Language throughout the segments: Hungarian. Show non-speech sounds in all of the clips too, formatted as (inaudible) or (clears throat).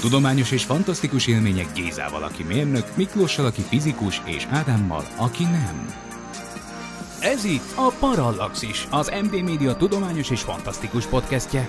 Tudományos és fantasztikus élmények Gézával, aki mérnök, Miklóssal, aki fizikus, és Ádámmal, aki nem. Ez itt a Parallaxis, az MD Media tudományos és fantasztikus podcastje.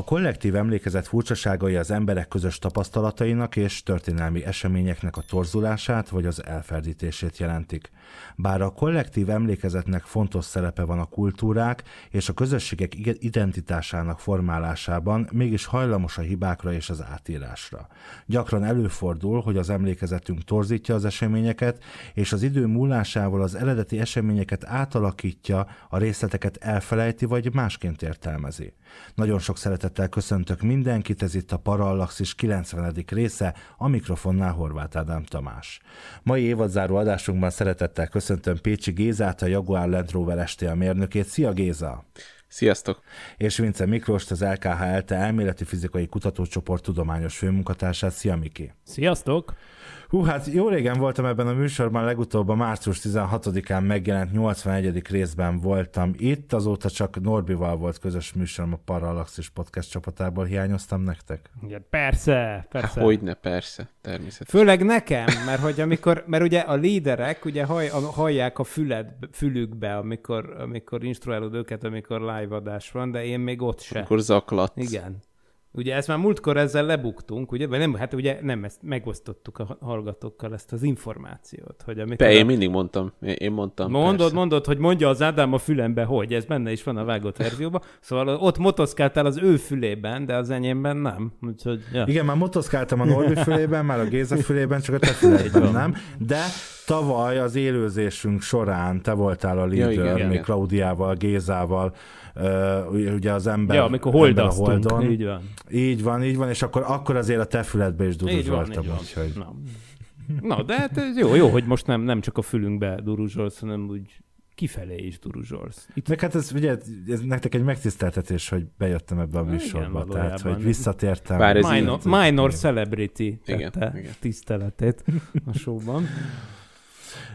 A kollektív emlékezet furcsaságai az emberek közös tapasztalatainak és történelmi eseményeknek a torzulását vagy az elferdítését jelentik. Bár a kollektív emlékezetnek fontos szerepe van a kultúrák és a közösségek identitásának formálásában, mégis hajlamos a hibákra és az átírásra. Gyakran előfordul, hogy az emlékezetünk torzítja az eseményeket, és az idő múlásával az eredeti eseményeket átalakítja, a részleteket elfelejti vagy másként értelmezi. Nagyon sok szeretettel köszöntök mindenkit, ez itt a Parallaxis 90. része, a mikrofonnál Horváth Ádám Tamás. Mai évadzáró adásunkban szeretettel köszöntöm Pécsi Gézát, a Jaguar Land Rover STA mérnökét. Szia Géza! Sziasztok! És Vince Miklós, az LKH ELTE elméleti fizikai kutatócsoport tudományos főmunkatársát. Szia Miki! Sziasztok! Hú, hát jó régen voltam ebben a műsorban, legutóbb a március 16-án megjelent 81. részben voltam itt, azóta csak Norbival volt közös műsorom a Parallaxis Podcast csapatából, hiányoztam nektek? Igen, persze, persze. Hogyne, persze, természetesen. Főleg nekem, mert hogy amikor, mert ugye a líderek ugye haj, hallják a füled, fülükbe, amikor, amikor instruálod őket, amikor live adás van, de én még ott sem. Akkor zaklat. Igen, Ugye ezt már múltkor ezzel lebuktunk, ugye? Vagy nem, hát ugye nem, ezt megosztottuk a hallgatókkal ezt az információt. Hogy amikor Be, én a... mindig mondtam, én, én mondtam. Mondod, persze. mondod, hogy mondja az Ádám a fülembe, hogy ez benne is van a vágott verzióban. Szóval ott motoszkáltál az ő fülében, de az enyémben nem. Úgyhogy, ja. Igen, már motoszkáltam a Norbi (laughs) fülében, már a Géza fülében, csak a te fülében nem. De tavaly az élőzésünk során te voltál a leader, ja, igen, igen, még Klaudiával, Gézával, ugye az ember... Ja, amikor ember a holdon. így van. Így van, így van, és akkor, akkor azért a te füledbe is duduzsoltam. Úgy, Na. Na, de hát ez jó, jó, hogy most nem, nem csak a fülünkbe duruzsolsz, hanem úgy kifelé is duruzsolsz. Itt... Meg hát ez, ugye, ez nektek egy megtiszteltetés, hogy bejöttem ebbe a műsorba, igen, tehát, hogy visszatértem. minor, minor celebrity tette igen. tiszteletét a showban.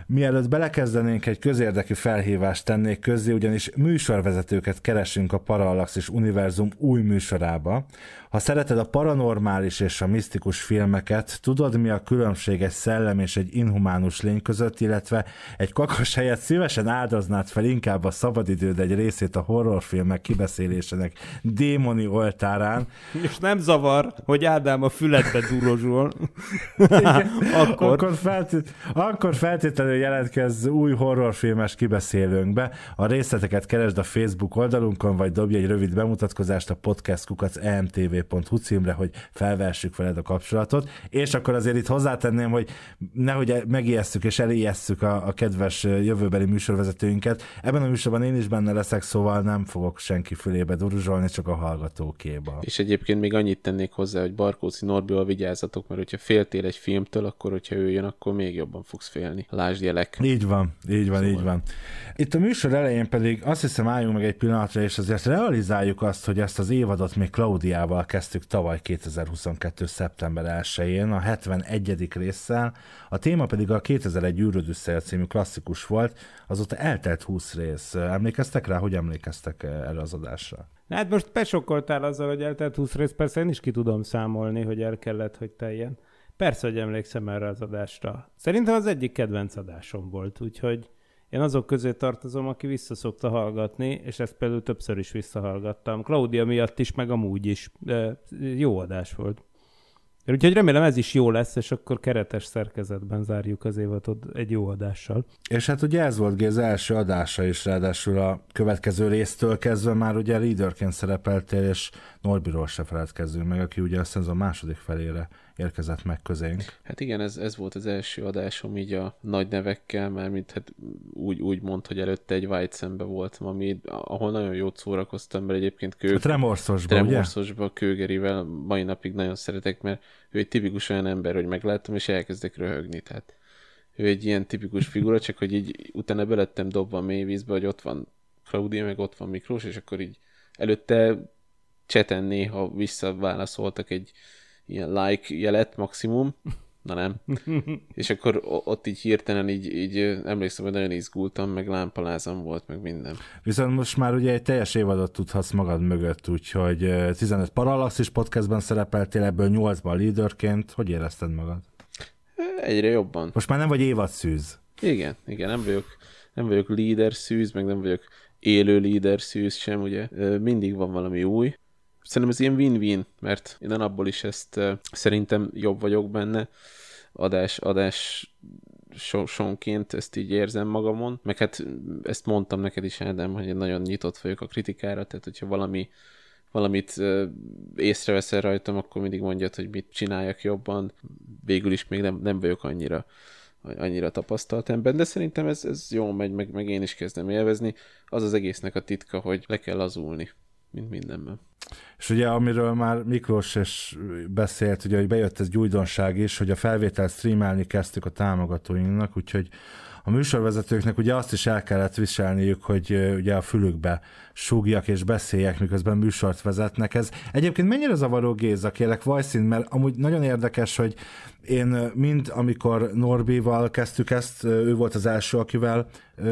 Mielőtt belekezdenénk, egy közérdekű felhívást tennék közzé, ugyanis műsorvezetőket keresünk a Parallaxis Univerzum új műsorába, ha szereted a paranormális és a misztikus filmeket, tudod mi a különbség egy szellem és egy inhumánus lény között, illetve egy kakas helyet szívesen áldoznád fel inkább a szabadidőd egy részét a horrorfilmek kibeszélésének démoni oltárán. És nem zavar, hogy Ádám a fületbe durozsol. akkor... Akkor, felté... akkor feltétlenül jelentkezz új horrorfilmes kibeszélőnkbe. A részleteket keresd a Facebook oldalunkon, vagy dobj egy rövid bemutatkozást a podcast kukac emtv pont címre, hogy felvessük veled a kapcsolatot, és akkor azért itt hozzátenném, hogy nehogy megijesztük és elijesszük a, a kedves jövőbeli műsorvezetőinket. Ebben a műsorban én is benne leszek, szóval nem fogok senki fülébe duruzsolni, csak a hallgatókéba. És egyébként még annyit tennék hozzá, hogy Barkóci Norbival vigyázzatok, mert hogyha féltél egy filmtől, akkor hogyha ő jön, akkor még jobban fogsz félni. Lásd jelek. Így van, így van, szóval. így van. Itt a műsor elején pedig azt hiszem álljunk meg egy pillanatra, és azért realizáljuk azt, hogy ezt az évadot még Klaudiával azzal kezdtük tavaly 2022. szeptember 1-én a 71. résszel, a téma pedig a 2001 űröd című klasszikus volt, azóta eltelt 20 rész. Emlékeztek rá, hogy emlékeztek erre az adásra? Hát most besokkoltál azzal, hogy eltelt 20 rész, persze én is ki tudom számolni, hogy el kellett, hogy teljen. Persze, hogy emlékszem erre az adásra. Szerintem az egyik kedvenc adásom volt, úgyhogy én azok közé tartozom, aki szokta hallgatni, és ezt például többször is visszahallgattam. Claudia miatt is, meg amúgy is. De jó adás volt. Úgyhogy remélem ez is jó lesz, és akkor keretes szerkezetben zárjuk az évet egy jó adással. És hát ugye ez volt Géz első adása is, ráadásul a következő résztől kezdve már ugye leaderként szerepeltél, és Norbiról se feledkezzünk meg, aki ugye a szenzon második felére érkezett meg közénk. Hát igen, ez, ez volt az első adásom így a nagy nevekkel, mert mint hát úgy, úgy mond, hogy előtte egy szembe voltam, ami, ahol nagyon jót szórakoztam, mert egyébként kő... A Tremorszosba, Tremorszosba Kőgerivel mai napig nagyon szeretek, mert ő egy tipikus olyan ember, hogy meglátom, és elkezdek röhögni, tehát ő egy ilyen tipikus figura, csak hogy így utána belettem dobva a mély vízbe, hogy ott van Claudia, meg ott van Miklós, és akkor így előtte cseten néha visszaválaszoltak egy ilyen like jelet maximum, na nem. (laughs) és akkor ott így hirtelen így, így emlékszem, hogy nagyon izgultam, meg lámpalázam volt, meg minden. Viszont most már ugye egy teljes évadot tudhatsz magad mögött, úgyhogy 15 is podcastben szerepeltél, ebből 8-ban líderként. Hogy érezted magad? Egyre jobban. Most már nem vagy szűz. Igen, igen, nem vagyok, nem vagyok líder szűz, meg nem vagyok élő líder szűz sem, ugye mindig van valami új, szerintem ez ilyen win-win, mert én a napból is ezt szerintem jobb vagyok benne, adás, adás sonként ezt így érzem magamon, meg hát ezt mondtam neked is, Ádám, hogy én nagyon nyitott vagyok a kritikára, tehát hogyha valami valamit észreveszel rajtam, akkor mindig mondjad, hogy mit csináljak jobban. Végül is még nem, nem vagyok annyira annyira tapasztalt ember, de szerintem ez, ez jó megy, meg, meg én is kezdem élvezni. Az az egésznek a titka, hogy le kell lazulni mint mindenben. És ugye, amiről már Miklós is beszélt, ugye, hogy bejött ez gyújdonság is, hogy a felvételt streamelni kezdtük a támogatóinknak, úgyhogy a műsorvezetőknek ugye azt is el kellett viselniük, hogy ugye a fülükbe súgjak és beszéljek, miközben műsort vezetnek. Ez egyébként mennyire zavaró Géza, kérlek Vajszín, mert amúgy nagyon érdekes, hogy én mind, amikor Norbival kezdtük ezt, ő volt az első, akivel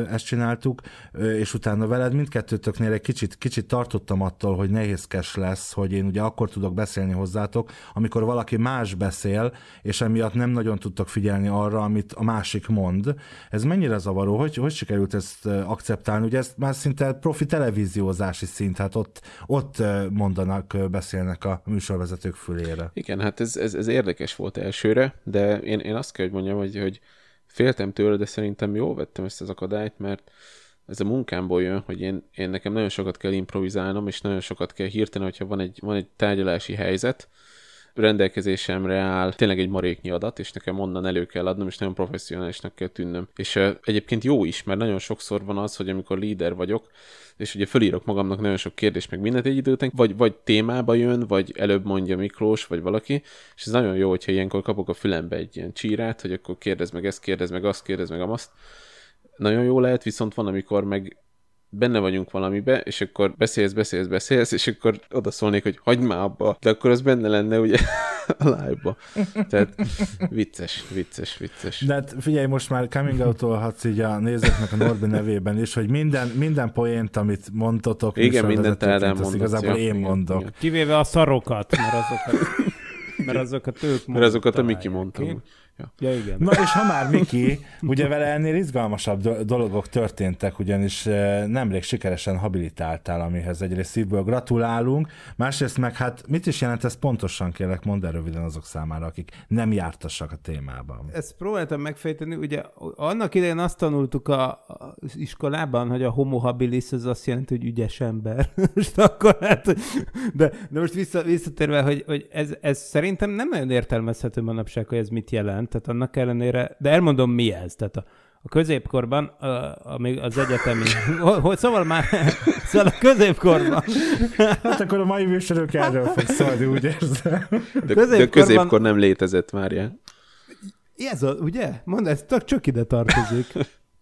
ezt csináltuk, és utána veled mindkettőtöknél egy kicsit, kicsit tartottam attól, hogy nehézkes lesz, hogy én ugye akkor tudok beszélni hozzátok, amikor valaki más beszél, és emiatt nem nagyon tudtak figyelni arra, amit a másik mond. Ez mennyire zavaró? Hogy, hogy sikerült ezt akceptálni? Ugye ez már szinte profi televíziózási szint, hát ott, ott mondanak, beszélnek a műsorvezetők fülére. Igen, hát ez, ez, ez érdekes volt elsőre, előre, de én, én azt kell, hogy mondjam, hogy, hogy féltem tőle, de szerintem jól vettem ezt az akadályt, mert ez a munkámból jön, hogy én, én nekem nagyon sokat kell improvizálnom, és nagyon sokat kell hirtelen, hogyha van egy, van egy tárgyalási helyzet, rendelkezésemre áll tényleg egy maréknyi adat, és nekem onnan elő kell adnom, és nagyon professzionálisnak kell tűnnöm. És uh, egyébként jó is, mert nagyon sokszor van az, hogy amikor líder vagyok, és ugye fölírok magamnak nagyon sok kérdést, meg mindent egy időt, vagy, vagy témába jön, vagy előbb mondja Miklós, vagy valaki, és ez nagyon jó, hogyha ilyenkor kapok a fülembe egy ilyen csírát, hogy akkor kérdez meg ezt, kérdez meg azt, kérdez meg azt. Nagyon jó lehet, viszont van, amikor meg benne vagyunk valamibe, és akkor beszélsz, beszélsz, beszélsz, és akkor oda szólnék, hogy hagyd már abba, de akkor az benne lenne ugye (laughs) a live-ba. Tehát vicces, vicces, vicces. De hát figyelj, most már coming out így a nézőknek a Norbi nevében is, hogy minden, minden poént, amit mondtatok, igen, mindent elmondott. Igazából ja, én mondok. Igen, igen. Kivéve a szarokat, mert azokat mert azokat ők Mert azokat a Miki mondta. Ja. ja, igen. Na és ha már Miki, ugye vele ennél izgalmasabb dologok történtek, ugyanis eh, nemrég sikeresen habilitáltál, amihez egyrészt szívből gratulálunk, másrészt meg hát mit is jelent ez pontosan, kérlek, mondd el röviden azok számára, akik nem jártassak a témában. Ezt próbáltam megfejteni, ugye annak idején azt tanultuk a, a iskolában, hogy a homo habilis az azt jelenti, hogy ügyes ember. (laughs) most akkor hát, de, de most vissza, visszatérve, hogy, hogy ez, ez szerintem nem nagyon értelmezhető manapság, hogy ez mit jelent nem? tehát annak ellenére, de elmondom mi ez, tehát a, a középkorban, a, a, az egyetemi... (laughs) Hogy szóval már... (laughs) Szóval a középkorban... (laughs) Hát akkor a mai műsorok erről fog szólni, úgy érzem. De, középkorban... de középkor nem létezett már, ilyen. Ez a, ugye? Mondd, ez csak ide tartozik.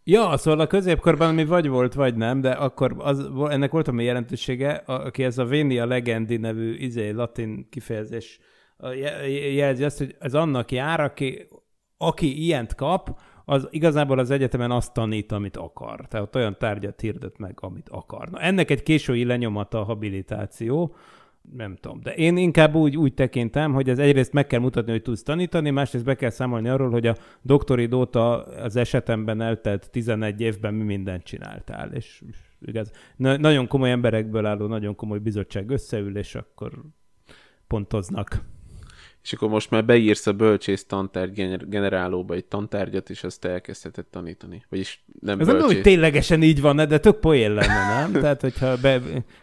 Ja, szóval a középkorban ami vagy volt, vagy nem, de akkor az, ennek volt ami jelentősége, aki ez a Vénia legendi nevű izé, latin kifejezés jelzi azt, hogy ez annak jár, aki aki ilyent kap, az igazából az egyetemen azt tanít, amit akar. Tehát olyan tárgyat hirdet meg, amit akar. Na, ennek egy késői lenyomata a habilitáció, nem tudom. De én inkább úgy, úgy tekintem, hogy ez egyrészt meg kell mutatni, hogy tudsz tanítani, másrészt be kell számolni arról, hogy a doktori dóta az esetemben eltelt 11 évben mi mindent csináltál. És, és igaz, na, nagyon komoly emberekből álló, nagyon komoly bizottság összeül, és akkor pontoznak és akkor most már beírsz a bölcsész tantárgy generálóba egy tantárgyat, és azt elkezdheted tanítani. Vagyis nem Ez bölcsész. nem hogy ténylegesen így van, de tök poén lenne, nem? (laughs) Tehát, hogyha be,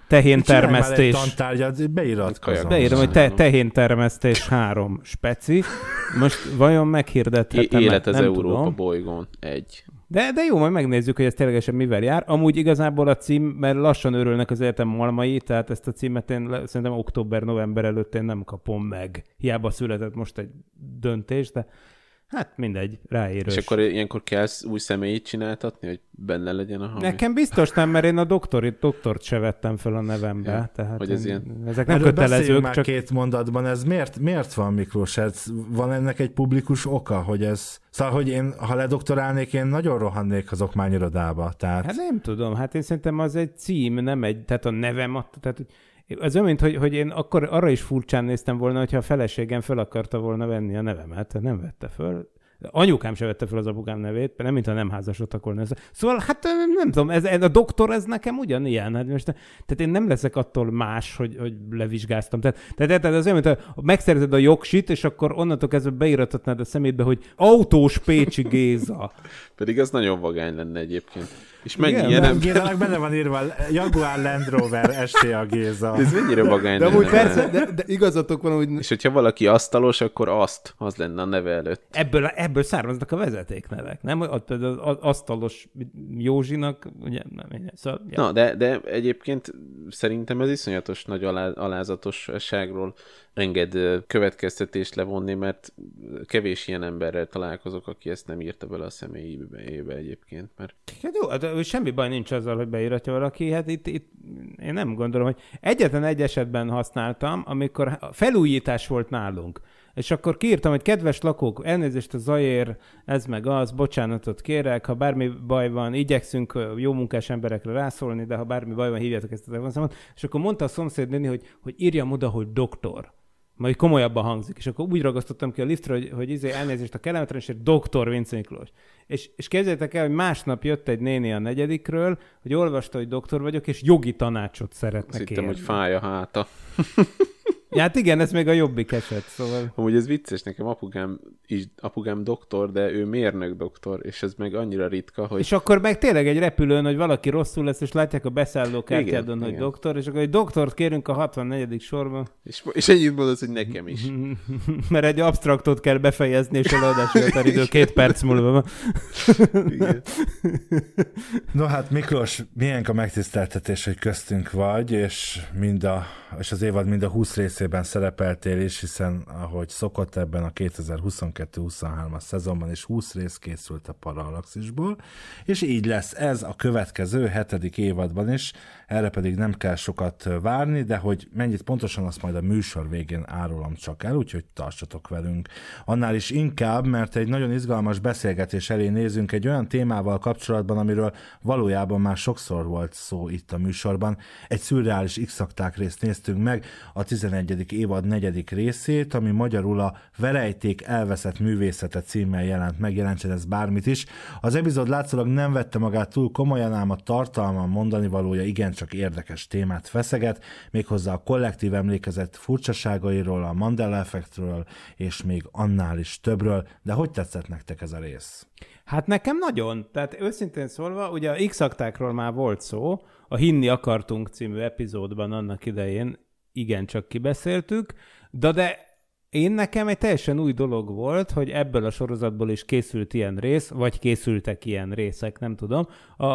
tehén termesztés. tantárgyat, beiratkozom. Beírom, hogy te, tehén termesztés három speci, most vajon meghirdethetem? Élet az nem Európa tudom. bolygón. Egy. De, de jó, majd megnézzük, hogy ez ténylegesen mivel jár. Amúgy igazából a cím, mert lassan örülnek az életem malmai, tehát ezt a címet én szerintem október-november előtt én nem kapom meg. Hiába született most egy döntés, de Hát mindegy, ráérős. És akkor ilyenkor kell új személyt csináltatni, hogy benne legyen a hang? Nekem biztos nem, mert én a doktori, doktort se vettem fel a nevembe. Ja, tehát hogy ez én, ilyen... Ezek nem hát, Erről kötelezők. Már csak... két mondatban, ez miért, miért van Miklós? Ez, hát van ennek egy publikus oka, hogy ez... Szóval, hogy én, ha ledoktorálnék, én nagyon rohannék az okmányirodába. Tehát... Hát nem tudom, hát én szerintem az egy cím, nem egy, tehát a nevem, tehát az mint hogy, hogy én akkor arra is furcsán néztem volna, hogyha a feleségem fel akarta volna venni a nevemet, nem vette föl, Anyukám se vette fel az apukám nevét, nem mintha nem házasodtak volna össze. Szóval hát nem tudom, ez, a doktor ez nekem ugyanilyen. Hát most, tehát én nem leszek attól más, hogy, hogy levizsgáztam. Tehát, tehát, tehát az olyan, mint megszerzed a jogsit, és akkor onnantól kezdve beiratatnád a szemétbe, hogy autós Pécsi Géza. (laughs) Pedig ez nagyon vagány lenne egyébként. És mennyi Igen, ilyen ember... Gézának benne van írva Jaguar Land Rover a Géza. De ez mennyire vagány de lenne. Amúgy persze, de, de, igazatok van, hogy... És hogyha valaki asztalos, akkor azt, az lenne a neve előtt. Ebből, ebből ebből származnak a vezetéknevek, nem? Például az asztalos Józsinak, ugye, nem, szóval, ja. Na, de, de egyébként szerintem ez iszonyatos nagy alá, alázatosságról enged következtetést levonni, mert kevés ilyen emberrel találkozok, aki ezt nem írta bele a személyébe egyébként. Mert... Hát jó, hát semmi baj nincs azzal, hogy beíratja valaki, hát itt, itt én nem gondolom, hogy egyetlen egy esetben használtam, amikor felújítás volt nálunk. És akkor kiírtam, hogy kedves lakók, elnézést a zajért, ez meg az, bocsánatot kérek, ha bármi baj van, igyekszünk jó munkás emberekre rászólni, de ha bármi baj van, hívjátok ezt a telefonszámot. És akkor mondta a szomszéd néni, hogy, hogy írjam oda, hogy doktor majd komolyabban hangzik. És akkor úgy ragasztottam ki a liftről, hogy, hogy izé elnézést a kellemetlen, és doktor Vince Miklós. És, és képzeljétek el, hogy másnap jött egy néni a negyedikről, hogy olvasta, hogy doktor vagyok, és jogi tanácsot szeretne kérni. hittem, hogy fáj a háta. (laughs) Ja, hát igen, ez még a jobbik eset, szóval... Amúgy ez vicces, nekem apukám, is, apukám doktor, de ő mérnök doktor, és ez meg annyira ritka, hogy... És akkor meg tényleg egy repülőn, hogy valaki rosszul lesz, és látják a beszállókártyádon, hogy igen. doktor, és akkor egy doktort kérünk a 64. sorban. És, és ennyit mondasz, hogy nekem is. (laughs) Mert egy abstraktot kell befejezni, és eladás idő két perc múlva van. igen. (laughs) no hát Miklós, milyen a megtiszteltetés, hogy köztünk vagy, és mind a és az évad mind a 20 részében szerepeltél is, hiszen ahogy szokott ebben a 2022-23-as szezonban is 20 rész készült a Parallaxisból, és így lesz ez a következő hetedik évadban is, erre pedig nem kell sokat várni, de hogy mennyit pontosan azt majd a műsor végén árulom csak el, úgyhogy tartsatok velünk. Annál is inkább, mert egy nagyon izgalmas beszélgetés elé nézünk egy olyan témával kapcsolatban, amiről valójában már sokszor volt szó itt a műsorban. Egy szürreális x részt néztünk meg, a 11. évad negyedik részét, ami magyarul a Verejték elveszett művészete címmel jelent meg, jelentsen ez bármit is. Az epizód látszólag nem vette magát túl komolyan, ám a tartalma mondani valója igen csak érdekes témát feszeget, méghozzá a kollektív emlékezet furcsaságairól, a Mandela effektről, és még annál is többről, de hogy tetszett nektek ez a rész? Hát nekem nagyon, tehát őszintén szólva, ugye a x már volt szó, a Hinni akartunk című epizódban annak idején igencsak kibeszéltük, de, de én nekem egy teljesen új dolog volt, hogy ebből a sorozatból is készült ilyen rész, vagy készültek ilyen részek, nem tudom. A,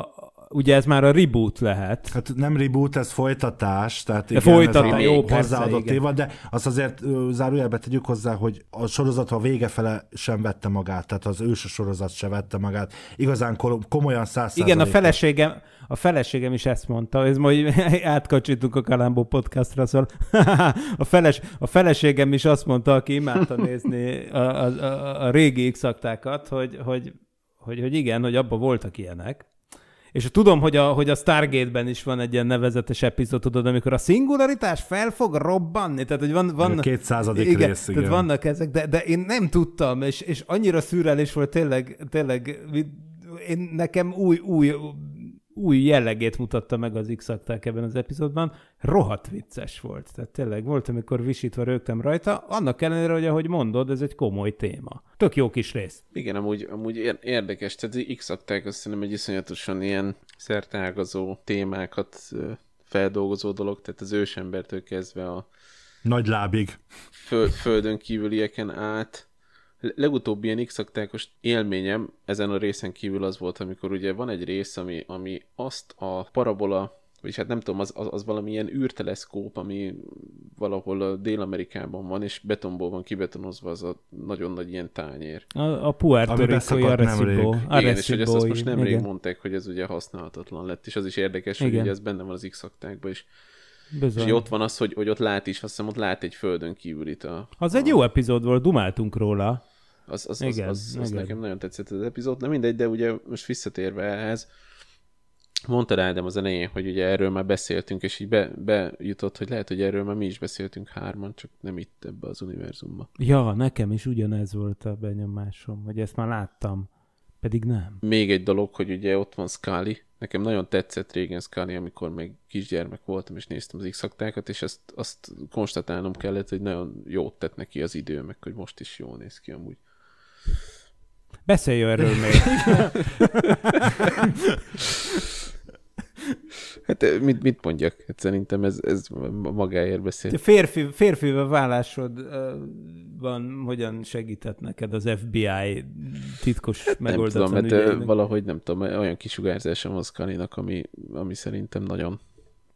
ugye ez már a reboot lehet. Hát nem reboot, ez folytatás, tehát igen, folytatás, ez jó, hozzáadott persze, évad, de azt azért zárójelbe tegyük hozzá, hogy a sorozat a vége fele sem vette magát, tehát az ős sorozat sem vette magát. Igazán komolyan száz Igen, a feleségem, a feleségem is ezt mondta, ez majd (laughs) átkacsítunk a Kalambó podcastra, szóval (laughs) a, feles, a feleségem is azt mondta, aki imádta (laughs) nézni a, a, a, a régi x hogy, hogy, hogy, hogy igen, hogy abban voltak ilyenek, és tudom, hogy a, hogy a Stargate-ben is van egy ilyen nevezetes epizód, tudod, amikor a szingularitás fel fog robbanni. Tehát, hogy van, van, a kétszázadik igen, rész, igen. Tehát vannak ezek, de, de én nem tudtam, és, és annyira szűrelés volt tényleg, tényleg én, nekem új, új új jellegét mutatta meg az x ebben az epizódban, rohadt vicces volt. Tehát tényleg volt, amikor visítva rögtem rajta, annak ellenére, hogy ahogy mondod, ez egy komoly téma. Tök jó kis rész. Igen, amúgy, amúgy érdekes, tehát x azt szerintem egy iszonyatosan ilyen szerteágazó témákat feldolgozó dolog, tehát az ősembertől kezdve a nagy lábig. Föl, földön kívülieken át, legutóbb ilyen x élményem ezen a részen kívül az volt, amikor ugye van egy rész, ami, ami azt a parabola vagyis hát nem tudom, az, az, az valamilyen űrteleszkóp, ami valahol a Dél-Amerikában van, és betonból van kibetonozva az a nagyon nagy ilyen tányér. A, a puertorikói Arecibo. Igen, és hogy ezt, azt most nemrég igen. mondták, hogy ez ugye használhatatlan lett, és az is érdekes, igen. hogy ez benne van az x is. Bizony. És ott van az, hogy, hogy ott lát is, azt hiszem ott lát egy földön itt A, az a... egy jó epizód volt, dumáltunk róla. Az, az, igen, az, az, az igen. nekem nagyon tetszett az epizód. Nem mindegy, de ugye most visszatérve ehhez, mondta Ádám az elején, hogy ugye erről már beszéltünk, és így be, bejutott, hogy lehet, hogy erről már mi is beszéltünk hárman, csak nem itt ebbe az univerzumba. Ja, nekem is ugyanez volt a benyomásom, hogy ezt már láttam, pedig nem. Még egy dolog, hogy ugye ott van Scully, nekem nagyon tetszett régen Scully, amikor még kisgyermek voltam, és néztem az x és ezt, azt konstatálnom kellett, hogy nagyon jót tett neki az idő, meg hogy most is jól néz ki amúgy. Beszélj erről még. (laughs) Hát eh, mit, mit mondjak? Hát szerintem ez, ez magáért beszél. Te férfi, férfivel eh, van, hogyan segített neked az FBI titkos hát megoldatlan nem tudom, mert eh, valahogy nem tudom, olyan kisugárzása van Szkaninak, ami, ami szerintem nagyon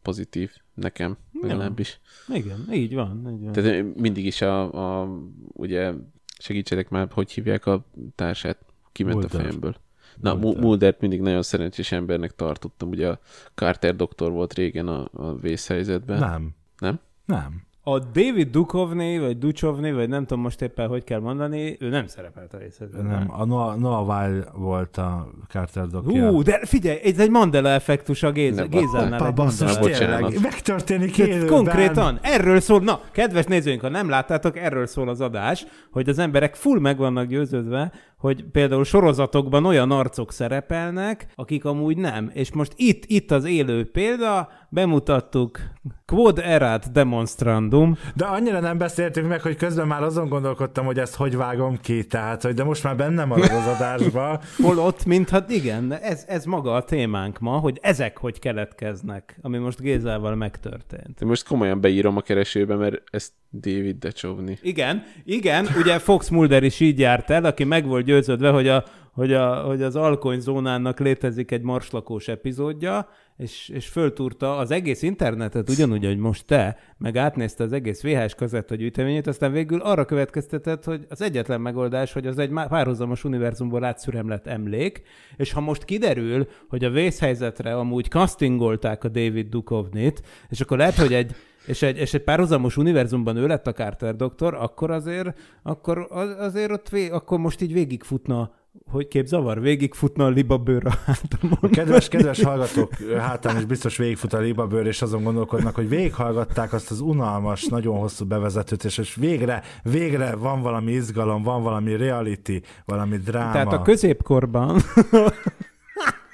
pozitív nekem, legalábbis. Igen, így van. Így van. Tehát mindig is a, a ugye Segítsetek már, hogy hívják a társát? Kiment Mulder. a fejemből. Na, Mulder. Muldert mindig nagyon szerencsés embernek tartottam. Ugye a Carter doktor volt régen a, a vészhelyzetben. Nem. Nem? Nem. A David Dukovné, vagy Duchovné, vagy nem tudom most éppen, hogy kell mondani, ő nem szerepelt a részletben. Nem, a Noah, Noah Weil volt a Carter Dokia. Hú, de figyelj, ez egy Mandela effektus a Géz, Gézánál. Opa, basszus, tényleg, megtörténik élőben. Konkrétan, erről szól, na, kedves nézőink, ha nem láttátok, erről szól az adás, hogy az emberek full meg vannak győződve, hogy például sorozatokban olyan arcok szerepelnek, akik amúgy nem. És most itt, itt az élő példa, bemutattuk Quod erat demonstrandum. De annyira nem beszéltünk meg, hogy közben már azon gondolkodtam, hogy ezt hogy vágom ki, tehát, hogy de most már benne marad az adásba. (laughs) Holott, mintha igen, ez, ez maga a témánk ma, hogy ezek hogy keletkeznek, ami most Gézával megtörtént. Én most komolyan beírom a keresőbe, mert ezt David Decsovni. Igen, igen, ugye Fox Mulder is így járt el, aki meg volt győződve, hogy, a, hogy, a, hogy az zónának létezik egy marslakós epizódja, és, és föltúrta az egész internetet, ugyanúgy, hogy most te, meg átnézte az egész VHS gyűjteményét, aztán végül arra következtetett, hogy az egyetlen megoldás, hogy az egy párhuzamos univerzumból átszüremlett emlék, és ha most kiderül, hogy a vészhelyzetre amúgy castingolták a David Dukovnit, és akkor lehet, hogy egy és egy, és egy párhuzamos univerzumban ő lett a Carter doktor, akkor azért, akkor az, azért ott, vé, akkor most így végigfutna hogy képzavar, végigfutna a libabőr a hátamon. kedves, kedves hallgatók hátán is biztos végigfut a libabőr, és azon gondolkodnak, hogy végighallgatták azt az unalmas, nagyon hosszú bevezetőt, és, és végre, végre van valami izgalom, van valami reality, valami dráma. Tehát a középkorban...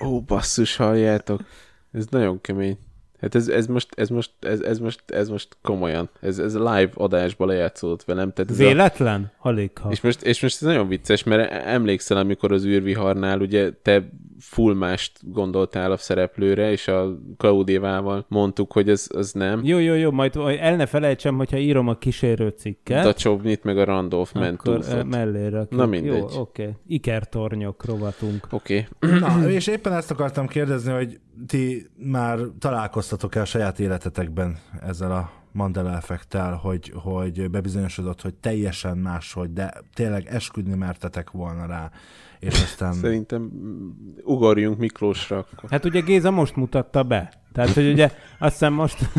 Ó, basszus, halljátok. Ez nagyon kemény. Hát ez, ez most, ez most, ez, ez most, ez most komolyan. Ez, ez live adásba lejátszódott velem. Tehát ez Véletlen? A... ha. És most, és most ez nagyon vicces, mert emlékszel, amikor az űrviharnál ugye te full mást gondoltál a szereplőre, és a Klaudévával mondtuk, hogy ez, az nem. Jó, jó, jó, majd el ne felejtsem, hogyha írom a kísérő cikket. Dacsovnyit meg a Randolph mentor. mellé rakjuk. Na mindegy. Jó, oké. Okay. Ikertornyok rovatunk. Oké. Okay. Na, és éppen ezt akartam kérdezni, hogy ti már találkoztatok-e a saját életetekben ezzel a Mandela effektel, hogy, hogy bebizonyosodott, hogy teljesen máshogy, de tényleg esküdni mertetek volna rá és aztán... Szerintem mm, ugorjunk Miklósra akkor. Hát ugye Géza most mutatta be. Tehát, hogy ugye azt hiszem most...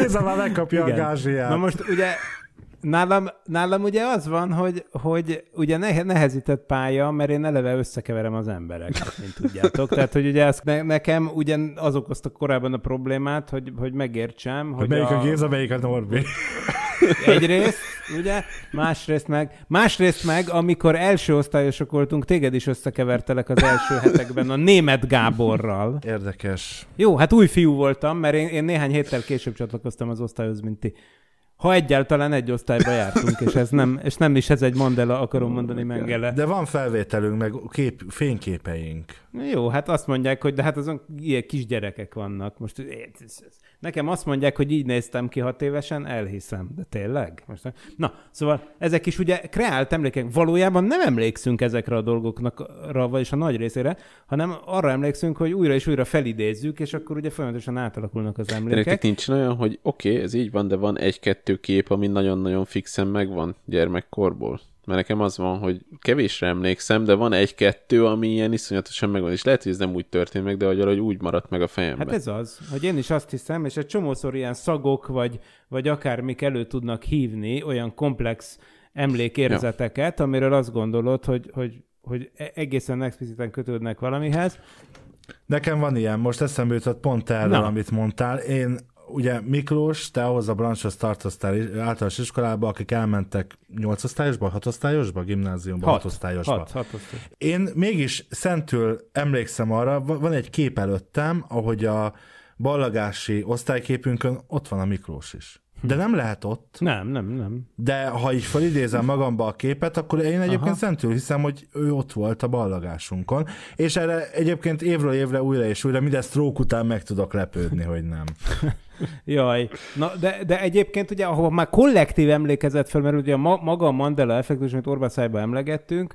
Géza már megkapja Igen. a gázsiát. Na most ugye nálam, nálam ugye az van, hogy, hogy ugye nehezített pálya, mert én eleve összekeverem az embereket, mint tudjátok. Tehát, hogy ugye ez ne, nekem ugye az okozta korábban a problémát, hogy, hogy megértsem, hogy Melyik a, a Géza, melyik a Norbi? Egyrészt, ugye? Másrészt meg, másrészt meg, amikor első osztályosok voltunk, téged is összekevertelek az első hetekben a német Gáborral. Érdekes. Jó, hát új fiú voltam, mert én, én néhány héttel később csatlakoztam az osztályhoz, mint ti ha egyáltalán egy osztályba jártunk, és ez nem, és nem is ez egy Mandela, akarom mondani, Mengele. De van felvételünk, meg kép, fényképeink. Jó, hát azt mondják, hogy de hát azon ilyen kisgyerekek vannak. Most ez, ez, ez, Nekem azt mondják, hogy így néztem ki hat évesen, elhiszem. De tényleg? Most nem. Na, szóval ezek is ugye kreált emlékek. Valójában nem emlékszünk ezekre a dolgokra, vagyis a nagy részére, hanem arra emlékszünk, hogy újra és újra felidézzük, és akkor ugye folyamatosan átalakulnak az emlékek. De nincs olyan, hogy oké, okay, ez így van, de van egy-kettő kép, ami nagyon-nagyon fixen megvan gyermekkorból. Mert nekem az van, hogy kevésre emlékszem, de van egy-kettő, ami ilyen iszonyatosan megvan. És lehet, hogy ez nem úgy történt meg, de hogy valahogy úgy maradt meg a fejemben. Hát ez az, hogy én is azt hiszem, és egy csomószor ilyen szagok, vagy, vagy akármik elő tudnak hívni olyan komplex emlékérzeteket, ja. amiről azt gondolod, hogy, hogy, hogy e- egészen expliciten kötődnek valamihez. Nekem van ilyen, most eszembe jutott pont erről, Na. amit mondtál. Én ugye Miklós, te ahhoz a branchhoz tartoztál általános iskolába, akik elmentek 8 osztályosba, 6 osztályosba, gimnáziumba, 6 osztályosba. Hat, hat osztályos. Én mégis szentül emlékszem arra, van egy kép előttem, ahogy a ballagási osztályképünkön ott van a Miklós is. De nem lehet ott. Nem, nem, nem. De ha így felidézem magamba a képet, akkor én egyébként Aha. szentül hiszem, hogy ő ott volt a ballagásunkon. És erre egyébként évről évre újra és újra, minden stroke után meg tudok lepődni, hogy nem. (laughs) Jaj, Na, de, de egyébként ugye, ahova már kollektív emlékezet fel, mert ugye ma, maga a Mandela effektus, amit Orbán szájba emlegettünk,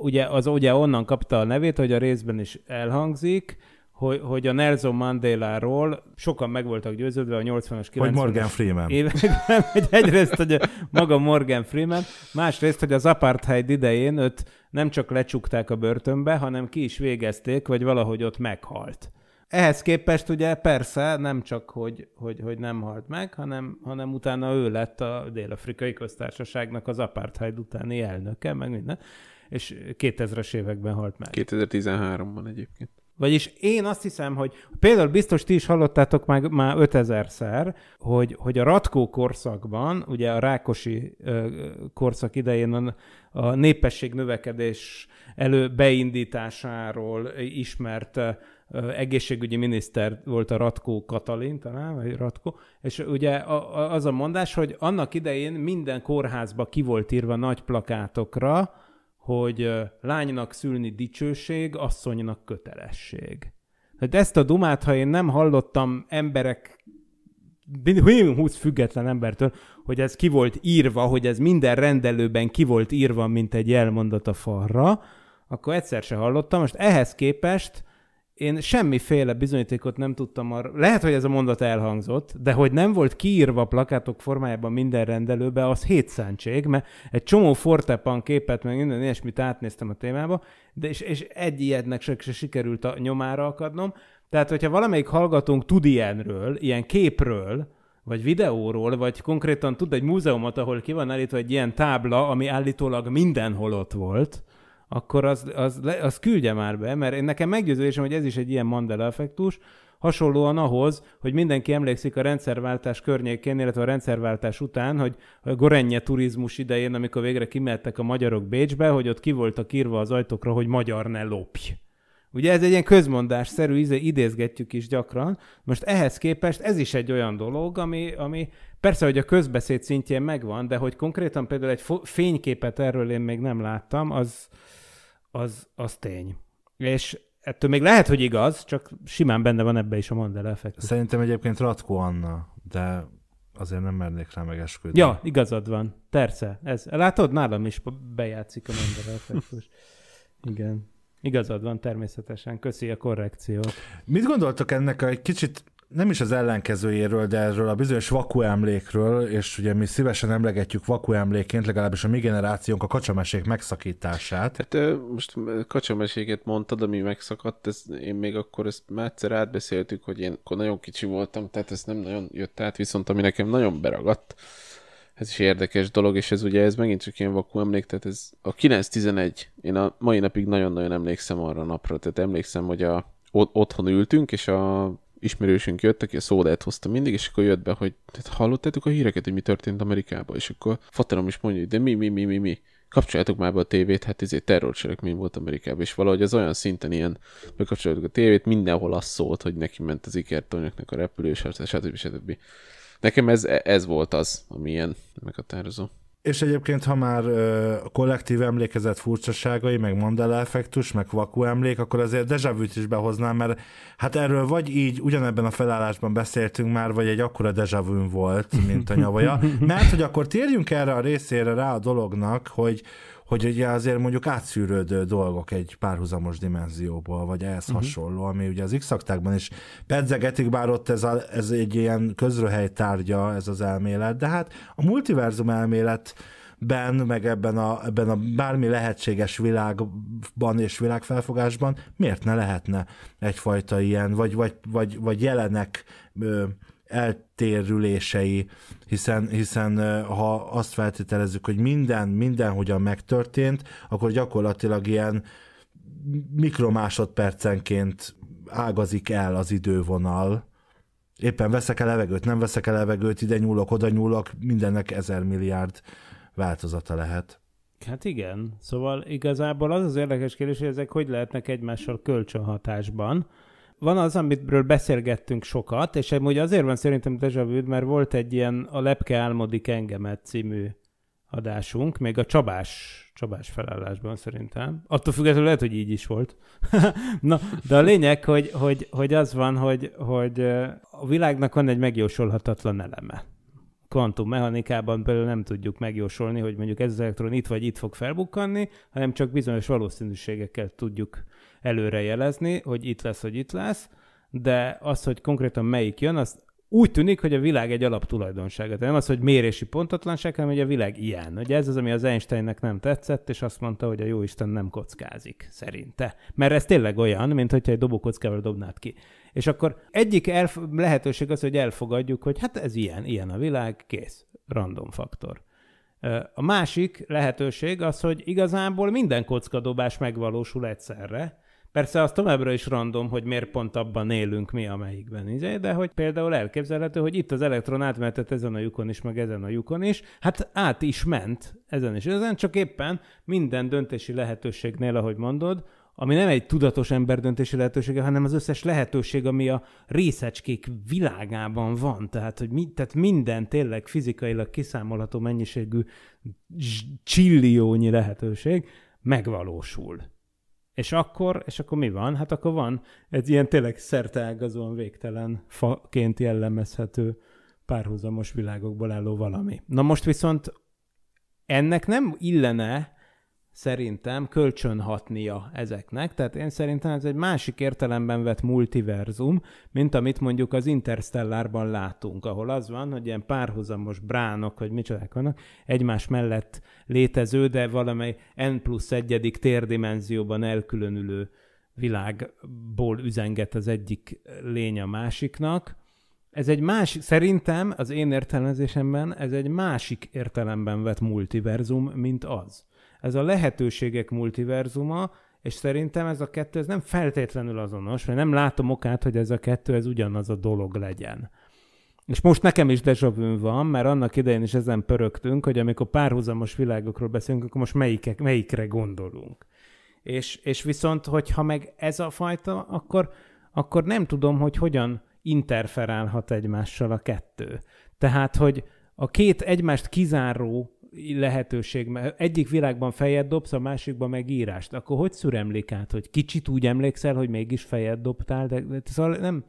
ugye, az ugye onnan kapta a nevét, hogy a részben is elhangzik, hogy, hogy a Nelson Mandela-ról sokan meg voltak győződve a 80-as, 90-es Hogy Morgan Freeman. Években, (laughs) hogy egyrészt, hogy maga Morgan Freeman, másrészt, hogy az apartheid idején őt nem csak lecsukták a börtönbe, hanem ki is végezték, vagy valahogy ott meghalt. Ehhez képest ugye persze nem csak, hogy, hogy, hogy nem halt meg, hanem, hanem utána ő lett a Dél-Afrikai Köztársaságnak az apartheid utáni elnöke, meg minden, és 2000-es években halt meg. 2013-ban egyébként. Vagyis én azt hiszem, hogy például biztos ti is hallottátok már, már 5000-szer, hogy, hogy a Ratkó korszakban, ugye a Rákosi ö, korszak idején a, a népesség növekedés elő beindításáról ismert ö, egészségügyi miniszter volt a Ratkó Katalin, talán, vagy Ratkó, és ugye a, a, az a mondás, hogy annak idején minden kórházba ki volt írva nagy plakátokra, hogy lánynak szülni dicsőség, asszonynak kötelesség. Hát ezt a dumát, ha én nem hallottam emberek, minimum 20 független embertől, hogy ez ki volt írva, hogy ez minden rendelőben ki volt írva, mint egy jelmondat a falra, akkor egyszer se hallottam. Most ehhez képest én semmiféle bizonyítékot nem tudtam arra. Lehet, hogy ez a mondat elhangzott, de hogy nem volt kiírva plakátok formájában minden rendelőbe, az hétszántség, mert egy csomó Fortepan képet, meg minden ilyesmit átnéztem a témába, de és, és egy ilyennek se, se sikerült a nyomára akadnom. Tehát, hogyha valamelyik hallgatónk tud ilyenről, ilyen képről, vagy videóról, vagy konkrétan tud egy múzeumot, ahol ki van állítva egy ilyen tábla, ami állítólag mindenhol ott volt, akkor az, az, az küldje már be, mert én nekem meggyőződésem, hogy ez is egy ilyen Mandela effektus, Hasonlóan ahhoz, hogy mindenki emlékszik a rendszerváltás környékén, illetve a rendszerváltás után, hogy a Gorenje turizmus idején, amikor végre kimeltek a magyarok Bécsbe, hogy ott ki voltak írva az ajtókra, hogy magyar ne lopj. Ugye ez egy ilyen közmondásszerű, idézgetjük is gyakran. Most ehhez képest ez is egy olyan dolog, ami, ami persze, hogy a közbeszéd szintjén megvan, de hogy konkrétan például egy fényképet erről én még nem láttam, az, az, az tény. És ettől még lehet, hogy igaz, csak simán benne van ebbe is a Mandela effektus. Szerintem egyébként Ratko Anna, de azért nem mernék rá megesküdni. Ja, igazad van. Persze. Ez, látod, nálam is bejátszik a Mandela effektus. Igen. Igazad van, természetesen. Köszi a korrekciót. Mit gondoltok ennek a egy kicsit nem is az ellenkezőjéről, de erről a bizonyos vakuemlékről, és ugye mi szívesen emlegetjük vakuemléként, legalábbis a mi generációnk a kacsamesék megszakítását. Hát most kacsameséket mondtad, ami megszakadt, ez, én még akkor ezt már egyszer átbeszéltük, hogy én akkor nagyon kicsi voltam, tehát ez nem nagyon jött át, viszont ami nekem nagyon beragadt, ez is érdekes dolog, és ez ugye ez megint csak ilyen vakú emlék, tehát ez a 9-11, én a mai napig nagyon-nagyon emlékszem arra a napra, tehát emlékszem, hogy a, otthon ültünk, és a ismerősünk jött, aki a szódát hozta mindig, és akkor jött be, hogy tehát hallottátok a híreket, hogy mi történt Amerikában, és akkor fatalom is mondja, hogy de mi, mi, mi, mi, mi, kapcsoljátok már be a tévét, hát ezért mi volt Amerikában, és valahogy az olyan szinten ilyen, bekapcsoljátok a tévét, mindenhol az szólt, hogy neki ment az ikertonyoknak a repülés, stb. stb. stb. Nekem ez, ez volt az, ami ilyen meghatározó. És egyébként, ha már a kollektív emlékezet furcsaságai, meg Mandela effektus, meg vaku emlék, akkor azért vu is behoznám, mert hát erről vagy így ugyanebben a felállásban beszéltünk már, vagy egy akkora vu volt, mint a nyavaja. (laughs) Mert hogy akkor térjünk erre a részére rá a dolognak, hogy hogy ugye azért mondjuk átszűrődő dolgok egy párhuzamos dimenzióból, vagy ehhez uh-huh. hasonló, ami ugye az x is pedzegetik, bár ott ez, a, ez egy ilyen közröhely tárgya ez az elmélet, de hát a multiverzum elmélet ben, meg ebben a, ebben a bármi lehetséges világban és világfelfogásban miért ne lehetne egyfajta ilyen, vagy, vagy, vagy, vagy jelenek ö, eltérülései, hiszen, hiszen ha azt feltételezzük, hogy minden, minden hogyan megtörtént, akkor gyakorlatilag ilyen mikromásodpercenként ágazik el az idővonal. Éppen veszek el levegőt, nem veszek el levegőt, ide nyúlok, oda nyúlok, mindennek ezer milliárd változata lehet. Hát igen, szóval igazából az az érdekes kérdés, hogy ezek hogy lehetnek egymással kölcsönhatásban, van az, amitről beszélgettünk sokat, és amúgy azért van szerintem Dejavűd, mert volt egy ilyen A lepke álmodik engemet című adásunk, még a Csabás, Csabás felállásban szerintem. Attól függetlenül lehet, hogy így is volt. (laughs) Na, de a lényeg, hogy, hogy, hogy az van, hogy, hogy a világnak van egy megjósolhatatlan eleme. Kvantummechanikában belül nem tudjuk megjósolni, hogy mondjuk ez az elektron itt vagy itt fog felbukkanni, hanem csak bizonyos valószínűségekkel tudjuk előre jelezni, hogy itt lesz, hogy itt lesz, de az, hogy konkrétan melyik jön, az úgy tűnik, hogy a világ egy alaptulajdonsága. Nem az, hogy mérési pontatlanság, hanem hogy a világ ilyen. Ugye ez az, ami az Einsteinnek nem tetszett, és azt mondta, hogy a jó isten nem kockázik, szerinte. Mert ez tényleg olyan, mint hogyha egy dobókockával dobnád ki. És akkor egyik elf- lehetőség az, hogy elfogadjuk, hogy hát ez ilyen, ilyen a világ, kész. Random faktor. A másik lehetőség az, hogy igazából minden kockadobás megvalósul egyszerre, Persze az továbbra is random, hogy miért pont abban élünk mi, amelyikben. Ugye? Izé, de hogy például elképzelhető, hogy itt az elektron átmentett ezen a lyukon is, meg ezen a lyukon is, hát át is ment ezen is. Ezen csak éppen minden döntési lehetőségnél, ahogy mondod, ami nem egy tudatos ember döntési lehetősége, hanem az összes lehetőség, ami a részecskék világában van. Tehát, hogy mi, tehát minden tényleg fizikailag kiszámolható mennyiségű csilliónyi lehetőség megvalósul. És akkor, és akkor mi van? Hát akkor van egy ilyen tényleg szerteágazóan végtelen faként jellemezhető párhuzamos világokból álló valami. Na most viszont ennek nem illene szerintem kölcsönhatnia ezeknek. Tehát én szerintem ez egy másik értelemben vett multiverzum, mint amit mondjuk az Interstellárban látunk, ahol az van, hogy ilyen párhuzamos bránok, hogy micsodák vannak, egymás mellett létező, de valamely N plusz egyedik térdimenzióban elkülönülő világból üzenget az egyik lény a másiknak. Ez egy másik, szerintem az én értelmezésemben ez egy másik értelemben vett multiverzum, mint az ez a lehetőségek multiverzuma, és szerintem ez a kettő ez nem feltétlenül azonos, mert nem látom okát, hogy ez a kettő ez ugyanaz a dolog legyen. És most nekem is dejavűn van, mert annak idején is ezen pörögtünk, hogy amikor párhuzamos világokról beszélünk, akkor most melyikek, melyikre gondolunk. És, és viszont, hogyha meg ez a fajta, akkor, akkor nem tudom, hogy hogyan interferálhat egymással a kettő. Tehát, hogy a két egymást kizáró lehetőség, mert egyik világban fejed dobsz, a másikban meg írást, akkor hogy szüremlik át, hogy kicsit úgy emlékszel, hogy mégis fejed dobtál, de, de szóval nem,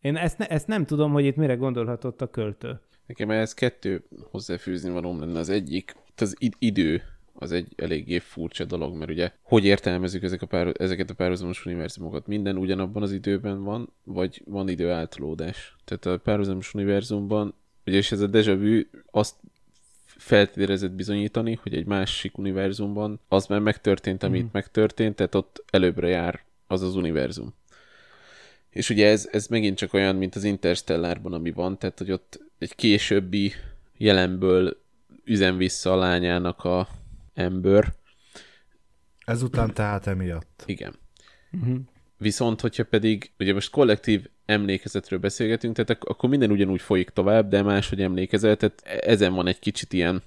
én ezt, ne, ezt nem tudom, hogy itt mire gondolhatott a költő. Nekem ez kettő hozzáfűzni valóm lenne. Az egyik, az id- idő az egy eléggé furcsa dolog, mert ugye hogy értelmezzük ezek a pár, ezeket a párhuzamos univerzumokat? Minden ugyanabban az időben van, vagy van átlódás? Tehát a párhuzamos univerzumban Ugye, és ez a déjà vu azt feltételezett bizonyítani, hogy egy másik univerzumban az már megtörtént, amit mm. megtörtént, tehát ott előbbre jár az az univerzum. És ugye ez, ez megint csak olyan, mint az Interstellárban, ami van, tehát hogy ott egy későbbi jelenből üzen vissza a lányának a ember. Ezután tehát emiatt. Igen. Mm-hmm. Viszont, hogyha pedig, ugye most kollektív emlékezetről beszélgetünk, tehát akkor minden ugyanúgy folyik tovább, de máshogy emlékezel, tehát e- ezen van egy kicsit ilyen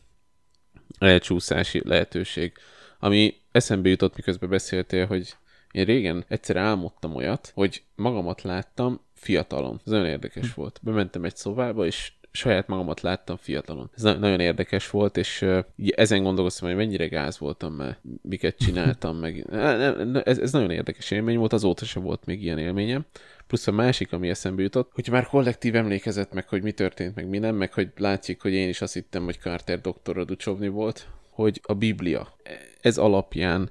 elcsúszási lehetőség. Ami eszembe jutott, miközben beszéltél, hogy én régen egyszer álmodtam olyat, hogy magamat láttam fiatalon. Ez nagyon érdekes hm. volt. Bementem egy szobába, és saját magamat láttam fiatalon. Ez na- nagyon érdekes volt, és uh, ezen gondolkoztam, hogy mennyire gáz voltam, mert miket csináltam, meg (laughs) ez, ez nagyon érdekes élmény volt, azóta sem volt még ilyen élményem. Plusz a másik, ami eszembe jutott, hogy már kollektív emlékezett meg, hogy mi történt, meg mi nem, meg hogy látszik, hogy én is azt hittem, hogy Carter doktorra ducsovni volt, hogy a Biblia. Ez alapján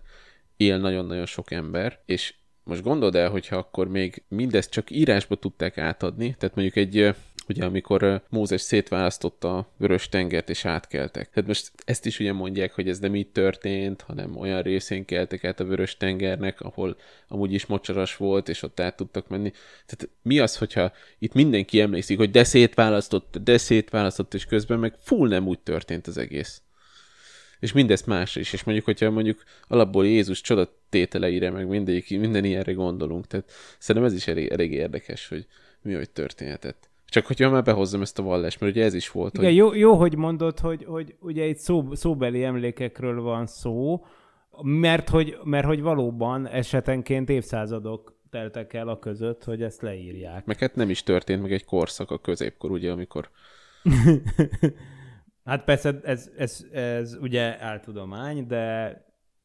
él nagyon-nagyon sok ember, és most gondold el, hogyha akkor még mindezt csak írásba tudták átadni, tehát mondjuk egy ugye amikor Mózes szétválasztotta a vörös tengert és átkeltek. Tehát most ezt is ugye mondják, hogy ez nem így történt, hanem olyan részén keltek át a vörös tengernek, ahol amúgy is mocsaras volt, és ott át tudtak menni. Tehát mi az, hogyha itt mindenki emlékszik, hogy de szétválasztott, de szétválasztott, és közben meg full nem úgy történt az egész és mindezt más is. És mondjuk, hogyha mondjuk alapból Jézus tételeire, meg mindegyik, minden ilyenre gondolunk. Tehát szerintem ez is elég, elég érdekes, hogy mi hogy történhetett. Csak hogyha már behozzam ezt a vallást, mert ugye ez is volt. Igen, hogy... jó, jó, hogy mondod, hogy, hogy ugye itt szó, szóbeli emlékekről van szó, mert hogy, mert hogy valóban esetenként évszázadok teltek el a között, hogy ezt leírják. Meg hát nem is történt meg egy korszak a középkor, ugye, amikor... (laughs) hát persze ez, ez, ez ugye áltudomány, de,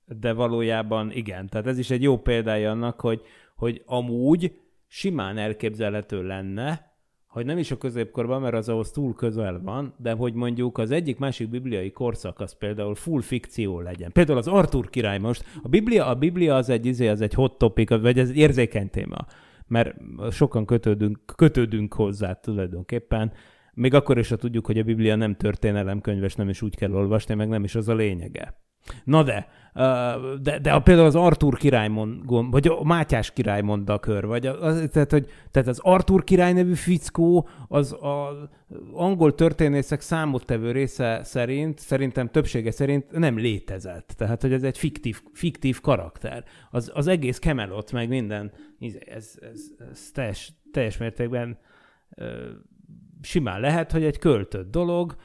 de valójában igen. Tehát ez is egy jó példája annak, hogy, hogy amúgy simán elképzelhető lenne, hogy nem is a középkorban, mert az ahhoz túl közel van, de hogy mondjuk az egyik másik bibliai korszak az például full fikció legyen. Például az Artur király most, a biblia, a biblia az egy, izé, az egy hot topic, vagy ez egy érzékeny téma, mert sokan kötődünk, kötődünk hozzá tulajdonképpen, még akkor is, ha tudjuk, hogy a Biblia nem történelemkönyves, nem is úgy kell olvasni, meg nem is az a lényege. Na de, de, de a, például az Artur mond, vagy a Mátyás király mondta kör, vagy az, tehát, hogy, tehát az Artur király nevű fickó, az a angol történészek számottevő része szerint, szerintem többsége szerint nem létezett. Tehát, hogy ez egy fiktív, fiktív karakter. Az, az egész Camelot, meg minden, ez, izé, ez, ez, ez teljes, teljes mértékben simán lehet, hogy egy költött dolog,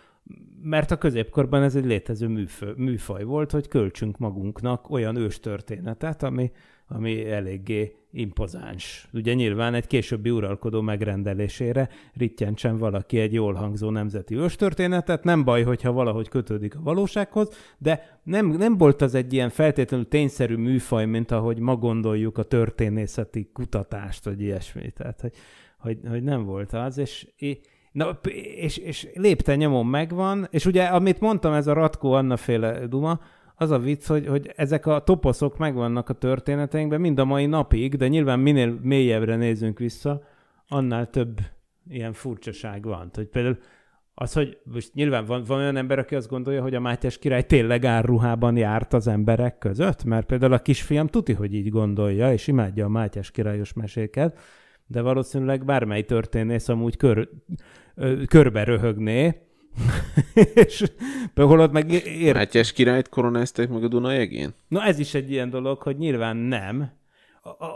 mert a középkorban ez egy létező műfő, műfaj volt, hogy költsünk magunknak olyan őstörténetet, ami, ami eléggé impozáns. Ugye nyilván egy későbbi uralkodó megrendelésére rittyentsen valaki egy jól hangzó nemzeti őstörténetet, nem baj, hogyha valahogy kötődik a valósághoz, de nem, nem volt az egy ilyen feltétlenül tényszerű műfaj, mint ahogy ma gondoljuk a történészeti kutatást, vagy ilyesmi. Tehát, hogy, hogy, hogy nem volt az, és, és Na, és, és lépte nyomon megvan, és ugye, amit mondtam, ez a Ratko Anna féle duma, az a vicc, hogy, hogy ezek a toposzok megvannak a történeteinkben mind a mai napig, de nyilván minél mélyebbre nézünk vissza, annál több ilyen furcsaság van. Hogy például az, hogy most nyilván van, van olyan ember, aki azt gondolja, hogy a Mátyás király tényleg árruhában járt az emberek között, mert például a kisfiam tuti, hogy így gondolja, és imádja a Mátyás királyos meséket, de valószínűleg bármely történész amúgy kör, körbe röhögné, (laughs) és holott meg ér... Mátyás királyt koronázták meg a Dunajegén? Na ez is egy ilyen dolog, hogy nyilván nem.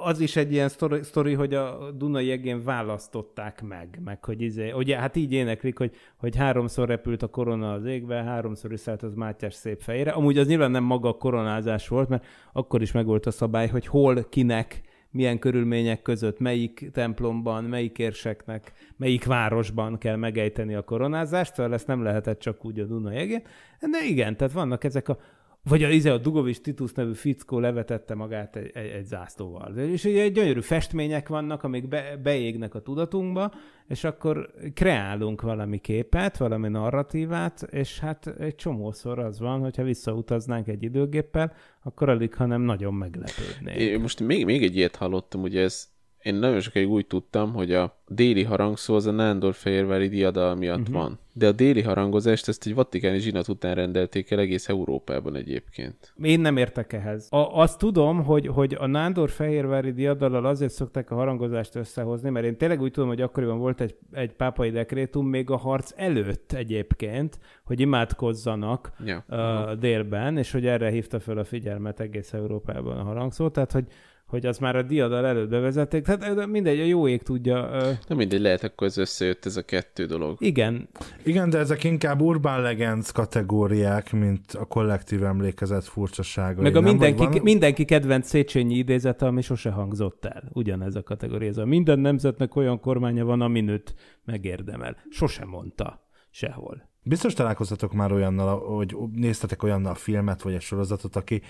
Az is egy ilyen sztori, sztori hogy a Dunajegén választották meg, meg hogy izé, ugye hát így éneklik, hogy, hogy háromszor repült a korona az égbe, háromszor is szállt az Mátyás szép fejére. Amúgy az nyilván nem maga a koronázás volt, mert akkor is megvolt a szabály, hogy hol, kinek, milyen körülmények között, melyik templomban, melyik érseknek, melyik városban kell megejteni a koronázást, szóval ezt nem lehetett csak úgy a Duna jegén. De igen, tehát vannak ezek a vagy a, izé, a Dugovics Titus nevű fickó levetette magát egy, egy, egy zászlóval. És ugye gyönyörű festmények vannak, amik be, beégnek a tudatunkba, és akkor kreálunk valami képet, valami narratívát, és hát egy csomószor az van, hogyha visszautaznánk egy időgéppel, akkor alig, hanem nagyon meglepődnék. Most még, még egy ilyet hallottam, ugye ez én nagyon sokáig úgy tudtam, hogy a déli harangszó az a Nándorfehérvári diadal miatt uh-huh. van. De a déli harangozást ezt egy vatikáni zsinat után rendelték el egész Európában egyébként. Én nem értek ehhez. A, azt tudom, hogy, hogy a Nándorfehérvári diadallal azért szokták a harangozást összehozni, mert én tényleg úgy tudom, hogy akkoriban volt egy, egy pápai dekrétum még a harc előtt egyébként, hogy imádkozzanak ja. uh, délben, és hogy erre hívta fel a figyelmet egész Európában a harangszó. Tehát, hogy hogy az már a diadal előtt bevezették, tehát mindegy, a jó ég tudja. De mindegy, lehet akkor ez összejött ez a kettő dolog. Igen. Igen, de ezek inkább urban legends kategóriák, mint a kollektív emlékezet furcsasága. Meg a mindenki, van... mindenki kedvenc Széchenyi idézete, ami sose hangzott el. Ugyanez a kategória. Ez a minden nemzetnek olyan kormánya van, amin őt megérdemel. Sose mondta sehol. Biztos találkoztatok már olyannal, hogy néztetek olyannal a filmet, vagy a sorozatot, aki,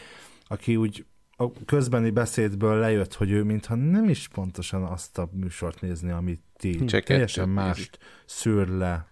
aki úgy a közbeni beszédből lejött, hogy ő mintha nem is pontosan azt a műsort nézni, amit ti. Cseket Teljesen mást nézik. szűr le.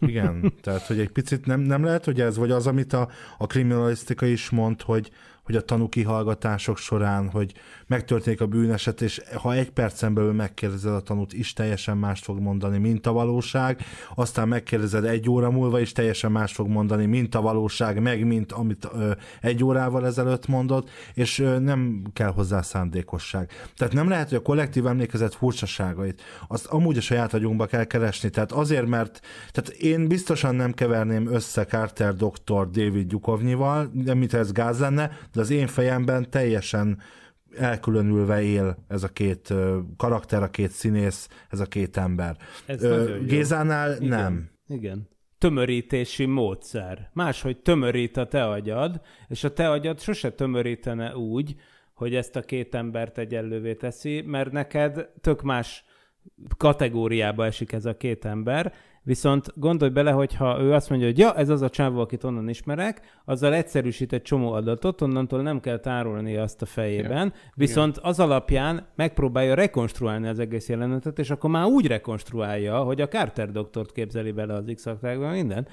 Igen, (laughs) tehát hogy egy picit nem, nem lehet, hogy ez vagy az, amit a, a kriminalisztika is mond, hogy hogy a kihallgatások során, hogy megtörténik a bűneset, és ha egy percen belül megkérdezed a tanút, is teljesen mást fog mondani, mint a valóság, aztán megkérdezed egy óra múlva, is teljesen más fog mondani, mint a valóság, meg mint amit ö, egy órával ezelőtt mondott, és ö, nem kell hozzá szándékosság. Tehát nem lehet, hogy a kollektív emlékezet furcsaságait, azt amúgy a saját agyunkba kell keresni. Tehát azért, mert tehát én biztosan nem keverném össze Carter doktor David Gyukovnyival, mint ez gáz lenne, de az én fejemben teljesen elkülönülve él ez a két karakter, a két színész, ez a két ember. Ez Ö, Gézánál jó. Igen. nem. Igen. Tömörítési módszer. Máshogy tömörít a te agyad, és a te agyad sose tömörítene úgy, hogy ezt a két embert egyenlővé teszi, mert neked tök más kategóriába esik ez a két ember, Viszont gondolj bele, hogy ha ő azt mondja, hogy ja, ez az a csávó, akit onnan ismerek, azzal egyszerűsít egy csomó adatot, onnantól nem kell tárolni azt a fejében, ja. viszont Igen. az alapján megpróbálja rekonstruálni az egész jelenetet, és akkor már úgy rekonstruálja, hogy a Carter doktort képzeli bele az x minden.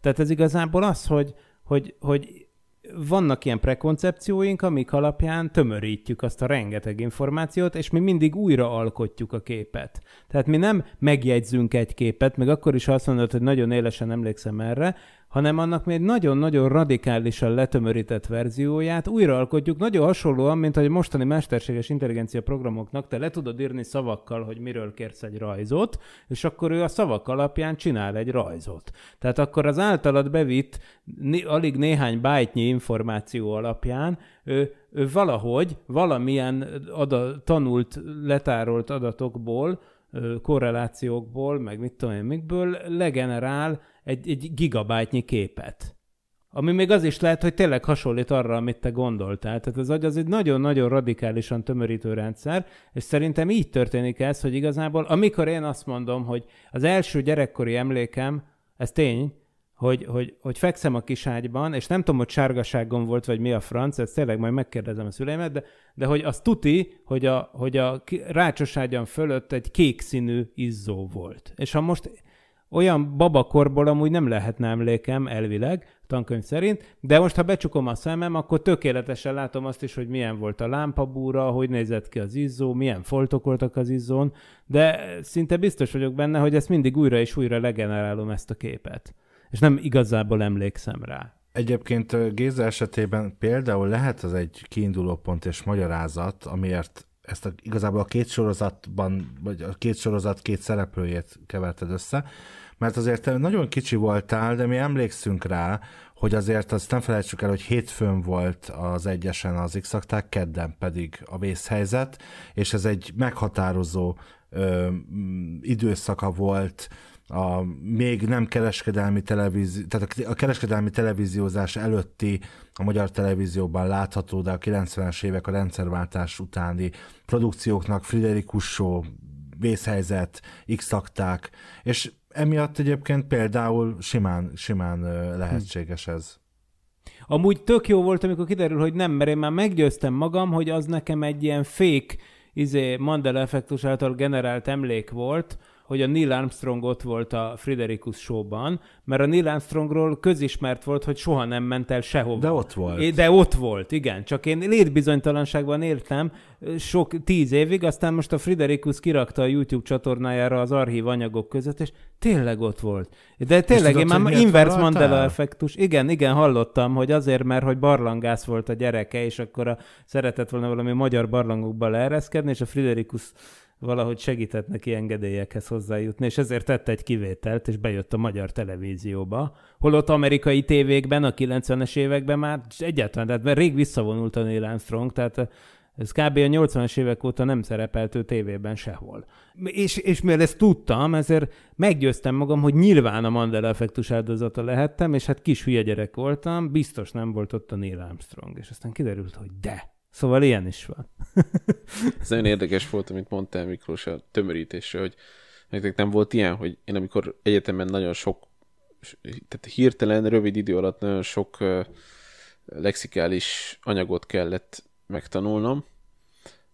Tehát ez igazából az, hogy, hogy, hogy vannak ilyen prekoncepcióink, amik alapján tömörítjük azt a rengeteg információt, és mi mindig újra alkotjuk a képet. Tehát mi nem megjegyzünk egy képet, meg akkor is, azt mondod, hogy nagyon élesen emlékszem erre, hanem annak még nagyon-nagyon radikálisan letömörített verzióját újraalkotjuk, nagyon hasonlóan, mint hogy a mostani mesterséges intelligencia programoknak te le tudod írni szavakkal, hogy miről kérsz egy rajzot, és akkor ő a szavak alapján csinál egy rajzot. Tehát akkor az általad bevitt alig néhány bájtnyi információ alapján ő, ő valahogy valamilyen ada, tanult, letárolt adatokból korrelációkból, meg mit tudom én, mikből legenerál egy, egy gigabájtnyi képet. Ami még az is lehet, hogy tényleg hasonlít arra, amit te gondoltál. Tehát az agy az egy nagyon-nagyon radikálisan tömörítő rendszer, és szerintem így történik ez, hogy igazából, amikor én azt mondom, hogy az első gyerekkori emlékem, ez tény, hogy, hogy, hogy fekszem a kiságyban, és nem tudom, hogy sárgaságon volt, vagy mi a franc, ezt tényleg majd megkérdezem a szüleimet, de, de hogy az tuti, hogy a, hogy a rácsoságyam fölött egy kék színű izzó volt. És ha most olyan babakorból amúgy nem lehetne emlékem elvileg, tankönyv szerint, de most ha becsukom a szemem, akkor tökéletesen látom azt is, hogy milyen volt a lámpabúra, hogy nézett ki az izzó, milyen foltok voltak az izzón, de szinte biztos vagyok benne, hogy ezt mindig újra és újra legenerálom ezt a képet. És nem igazából emlékszem rá. Egyébként Géza esetében például lehet az egy kiinduló pont és magyarázat, amiért ezt a, igazából a két sorozatban, vagy a két sorozat két szereplőjét keverted össze, mert azért te nagyon kicsi voltál, de mi emlékszünk rá, hogy azért azt nem felejtsük el, hogy hétfőn volt az egyesen az x kedden pedig a vészhelyzet, és ez egy meghatározó ö, időszaka volt a még nem kereskedelmi televízió, tehát a kereskedelmi televíziózás előtti a magyar televízióban látható, de a 90-es évek a rendszerváltás utáni produkcióknak Friderikus Show, Vészhelyzet, x és emiatt egyébként például simán, simán lehetséges ez. Amúgy tök jó volt, amikor kiderül, hogy nem, mert én már meggyőztem magam, hogy az nekem egy ilyen fék izé, Mandela effektus által generált emlék volt, hogy a Neil Armstrong ott volt a Friderikus showban, mert a Neil Armstrongról közismert volt, hogy soha nem ment el sehova. De ott volt. de ott volt, igen. Csak én létbizonytalanságban éltem sok tíz évig, aztán most a Friderikus kirakta a YouTube csatornájára az archív anyagok között, és tényleg ott volt. De tényleg, én már inverse Mandela effektus, igen, igen, hallottam, hogy azért, mert hogy barlangász volt a gyereke, és akkor a, szeretett volna valami magyar barlangokba leereszkedni, és a Friderikus valahogy segített neki engedélyekhez hozzájutni, és ezért tett egy kivételt, és bejött a magyar televízióba. Holott amerikai tévékben a 90-es években már egyáltalán, tehát már rég visszavonult a Neil Armstrong, tehát ez kb. a 80-as évek óta nem szerepelt ő tévében sehol. És, és mivel ezt tudtam, ezért meggyőztem magam, hogy nyilván a Mandela effektus áldozata lehettem, és hát kis hülye gyerek voltam, biztos nem volt ott a Neil Armstrong. És aztán kiderült, hogy de. Szóval ilyen is van. (laughs) Ez nagyon érdekes volt, amit mondtál Miklós a tömörítésre, hogy nektek nem volt ilyen, hogy én amikor egyetemen nagyon sok, tehát hirtelen, rövid idő alatt nagyon sok lexikális anyagot kellett megtanulnom,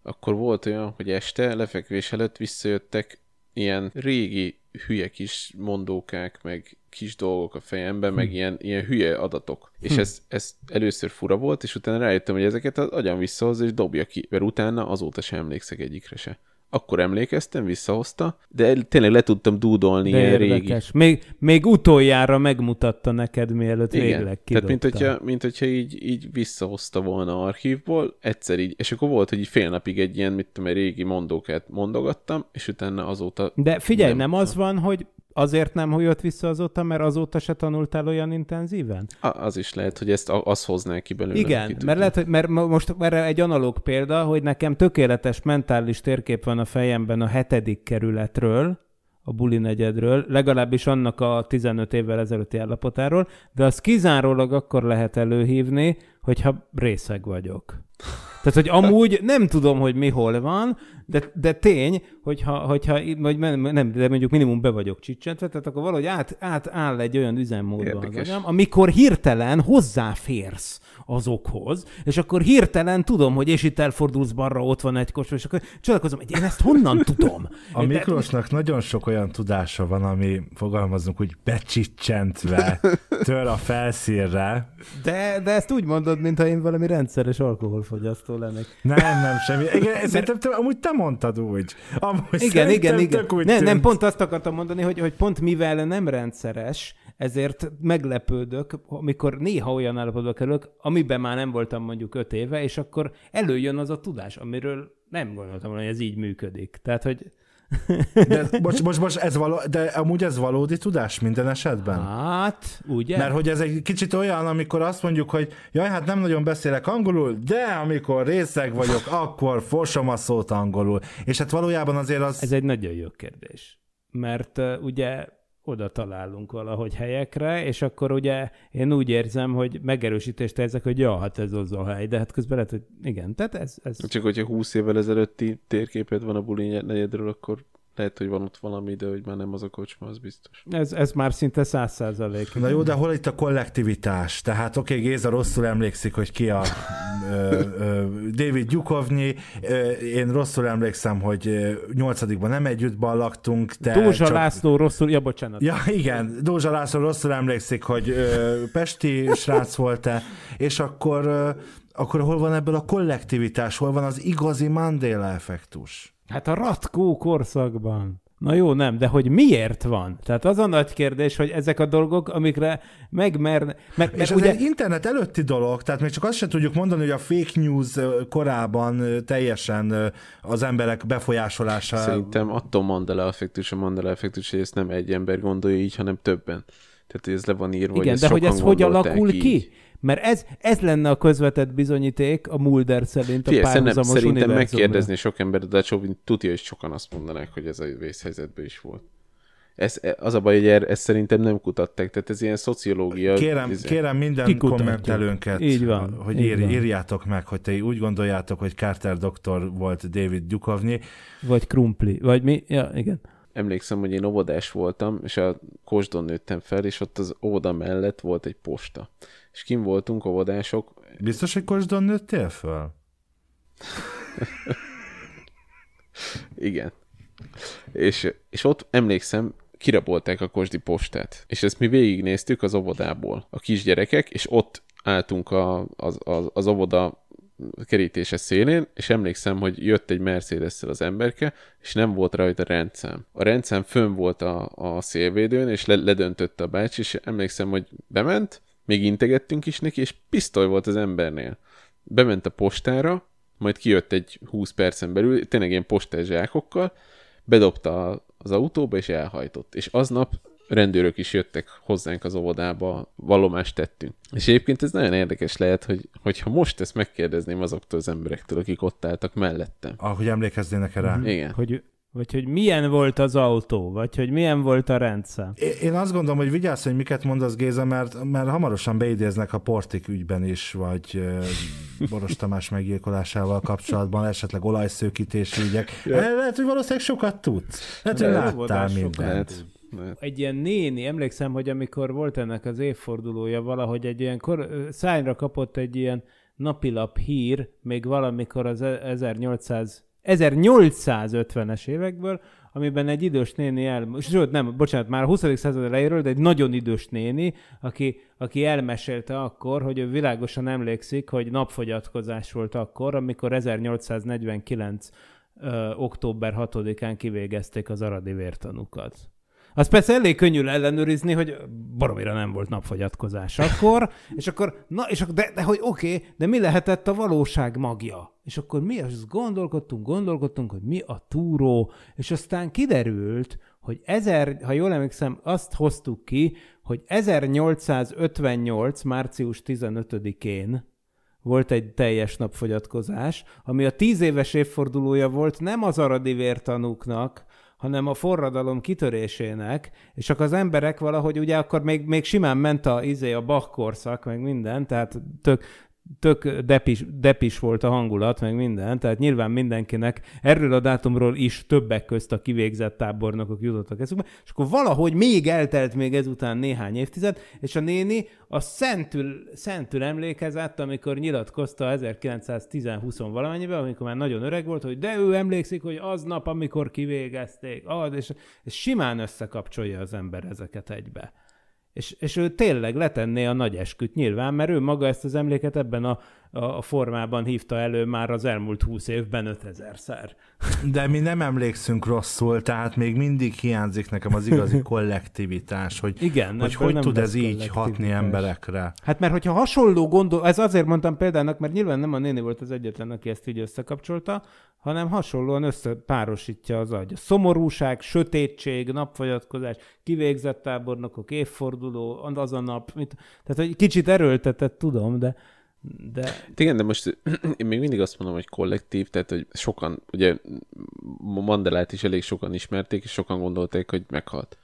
akkor volt olyan, hogy este lefekvés előtt visszajöttek ilyen régi hülye kis mondókák, meg kis dolgok a fejemben, meg hm. ilyen, ilyen hülye adatok. Hm. És ez, ez először fura volt, és utána rájöttem, hogy ezeket az agyam visszahoz, és dobja ki, mert utána azóta sem emlékszek egyikre se akkor emlékeztem, visszahozta, de tényleg le tudtam dúdolni de ilyen régi. Még, még utoljára megmutatta neked, mielőtt Igen. végleg kidobta. Tehát, mint hogyha, mint hogyha így, így visszahozta volna archívból, egyszer így, és akkor volt, hogy így fél napig egy ilyen, mit tudom, egy régi mondókát mondogattam, és utána azóta... De figyelj, nem, nem az van, hogy azért nem jött vissza azóta, mert azóta se tanultál olyan intenzíven? A, az is lehet, hogy ezt az hozná ki belőle. Igen, mert, lehet, hogy, mert most erre egy analóg példa, hogy nekem tökéletes mentális térkép van a fejemben a hetedik kerületről, a buli negyedről, legalábbis annak a 15 évvel ezelőtti állapotáról, de az kizárólag akkor lehet előhívni, hogyha részeg vagyok. Tehát, hogy amúgy nem tudom, hogy mi hol van, de, de tény, hogyha, hogyha vagy nem, de mondjuk minimum be vagyok csicsentve, tehát akkor valahogy át, átáll egy olyan üzemmódban, amikor hirtelen hozzáférsz azokhoz, és akkor hirtelen tudom, hogy és itt elfordulsz balra, ott van egy kocsi, és akkor csodálkozom, hogy én ezt honnan tudom? A Miklósnak nagyon sok olyan tudása van, ami fogalmazunk hogy becsicsentve tör a felszínre. De, de ezt úgy mondod, mintha én valami rendszeres alkoholfogyasztó lennék. Nem, nem, semmi. Igen, Mert... te, amúgy te mondtad úgy. Amúgy igen, igen, igen. Úgy nem, nem, pont azt akartam mondani, hogy, hogy pont mivel nem rendszeres, ezért meglepődök, amikor néha olyan állapotba kerülök, amiben már nem voltam mondjuk öt éve, és akkor előjön az a tudás, amiről nem gondoltam hogy ez így működik. Tehát, hogy de, bocs, bocs, bocs, ez való, de amúgy ez valódi tudás minden esetben? Hát, ugye? Mert hogy ez egy kicsit olyan, amikor azt mondjuk, hogy jaj, hát nem nagyon beszélek angolul, de amikor részeg vagyok, (laughs) akkor fosom a szót angolul. És hát valójában azért az... Ez egy nagyon jó kérdés. Mert uh, ugye oda találunk valahogy helyekre, és akkor ugye én úgy érzem, hogy megerősítést érzek, hogy ja, hát ez az a hely, de hát közben lehet, hogy igen, tehát ez... ez... Csak hogyha 20 évvel ezelőtti térképed van a buli negyedről, akkor lehet, hogy van ott valami, de hogy már nem az a kocsma, az biztos. Ez, ez már szinte száz százalék. Na jó, de hol itt a kollektivitás? Tehát oké, okay, Géza rosszul emlékszik, hogy ki a David Gyukovnyi, én rosszul emlékszem, hogy nyolcadikban nem együttban laktunk. De Dózsa csak... László rosszul, ja bocsánat. Ja igen, Dózsa László rosszul emlékszik, hogy Pesti srác volt-e, és akkor, akkor hol van ebből a kollektivitás, hol van az igazi Mandela effektus? Hát a ratkó korszakban. Na jó, nem, de hogy miért van? Tehát az a nagy kérdés, hogy ezek a dolgok, amikre megmer... Mert, és ez ugye... egy internet előtti dolog, tehát még csak azt sem tudjuk mondani, hogy a fake news korában teljesen az emberek befolyásolása... Szerintem attól Mandela effektus, a Mandela effektus, hogy ezt nem egy ember gondolja így, hanem többen. Tehát ez le van írva, Igen, hogy de hogy ez hogy alakul így. ki? Mert ez, ez lenne a közvetett bizonyíték a Mulder szerint a Fie, párhuzamos szerintem, szerintem megkérdezni sok ember, de Csóvin tudja, és sokan azt mondanák, hogy ez a vészhelyzetben is volt. Ez, e, az a baj, hogy er, ezt szerintem nem kutatták, tehát ez ilyen szociológia. Kérem, ez... kérem minden Kikutatjuk. kommentelőnket, így van, hogy így ír, van. írjátok meg, hogy te úgy gondoljátok, hogy Carter doktor volt David Gyukovnyi. Vagy Krumpli, vagy mi? Ja, igen emlékszem, hogy én óvodás voltam, és a Kosdon nőttem fel, és ott az óda mellett volt egy posta és kim voltunk óvodások. Biztos, hogy Kosdon nőttél fel? Igen. És, és ott emlékszem, kirabolták a kosdi postát, és ezt mi végignéztük az óvodából, a kisgyerekek, és ott álltunk a, az, az, az óvoda kerítése szélén, és emlékszem, hogy jött egy mercedes az emberke, és nem volt rajta rendszám. A rendszám fönn volt a, a szélvédőn, és le, ledöntötte a bácsi, és emlékszem, hogy bement, még integettünk is neki, és pisztoly volt az embernél. Bement a postára, majd kijött egy 20 percen belül, tényleg ilyen postás zsákokkal, bedobta az autóba, és elhajtott. És aznap rendőrök is jöttek hozzánk az óvodába, vallomást tettünk. És egyébként ez nagyon érdekes lehet, hogy, hogyha most ezt megkérdezném azoktól az emberektől, akik ott álltak mellettem. Ahogy emlékeznének erre. Mm, igen. Hogy vagy hogy milyen volt az autó, vagy hogy milyen volt a rendszer. Én azt gondolom, hogy vigyázz, hogy miket mondasz Géza, mert, mert hamarosan beidéznek a Portik ügyben is, vagy Boros Tamás meggyilkolásával kapcsolatban, esetleg olajszőkítési ügyek. Ja. Lehet, hogy valószínűleg sokat tudsz. Lehet, hogy láttál mindent. Mert... Egy ilyen néni, emlékszem, hogy amikor volt ennek az évfordulója, valahogy egy ilyen kor, szányra kapott egy ilyen napilap hír, még valamikor az 1800 e- 1850-es évekből, amiben egy idős néni el, sőt nem, bocsánat, már a 20. század elejéről, de egy nagyon idős néni, aki, aki elmesélte akkor, hogy ő világosan emlékszik, hogy napfogyatkozás volt akkor, amikor 1849 ö, október 6-án kivégezték az aradi vértanukat. Az persze elég könnyű ellenőrizni, hogy baromira nem volt napfogyatkozás akkor, és akkor, na, és akkor de, de hogy oké, okay, de mi lehetett a valóság magja? És akkor mi azt gondolkodtunk, gondolkodtunk, hogy mi a túró, és aztán kiderült, hogy ezer, ha jól emlékszem, azt hoztuk ki, hogy 1858. március 15-én volt egy teljes napfogyatkozás, ami a tíz éves évfordulója volt nem az aradi vértanúknak, hanem a forradalom kitörésének, és akkor az emberek valahogy ugye akkor még, még simán ment a, izé, a Bach korszak, meg minden, tehát tök, tök depis, depis volt a hangulat, meg minden, tehát nyilván mindenkinek erről a dátumról is többek közt a kivégzett tábornokok jutottak eszükbe, és akkor valahogy még eltelt még ezután néhány évtized, és a néni a szentül, szentül emlékezett, amikor nyilatkozta 1920 valamennyiben, amikor már nagyon öreg volt, hogy de ő emlékszik, hogy aznap, amikor kivégezték, az, és, és simán összekapcsolja az ember ezeket egybe. És, és ő tényleg letenné a nagy esküt nyilván, mert ő maga ezt az emléket ebben a a formában hívta elő már az elmúlt 20 évben 5000-szer. De mi nem emlékszünk rosszul, tehát még mindig hiányzik nekem az igazi (laughs) kollektivitás, hogy Igen, hogy, hogy tud ez így hatni emberekre. Hát mert hogyha hasonló gondol, ez azért mondtam példának, mert nyilván nem a néni volt az egyetlen, aki ezt így összekapcsolta, hanem hasonlóan összepárosítja az agy. Szomorúság, sötétség, napfogyatkozás, kivégzett tábornokok, évforduló, az a nap, mit... tehát hogy kicsit erőltetett, tudom, de de... Igen, de most (clears throat) én még mindig azt mondom, hogy kollektív, tehát hogy sokan, ugye Mandelát is elég sokan ismerték, és sokan gondolták, hogy meghalt.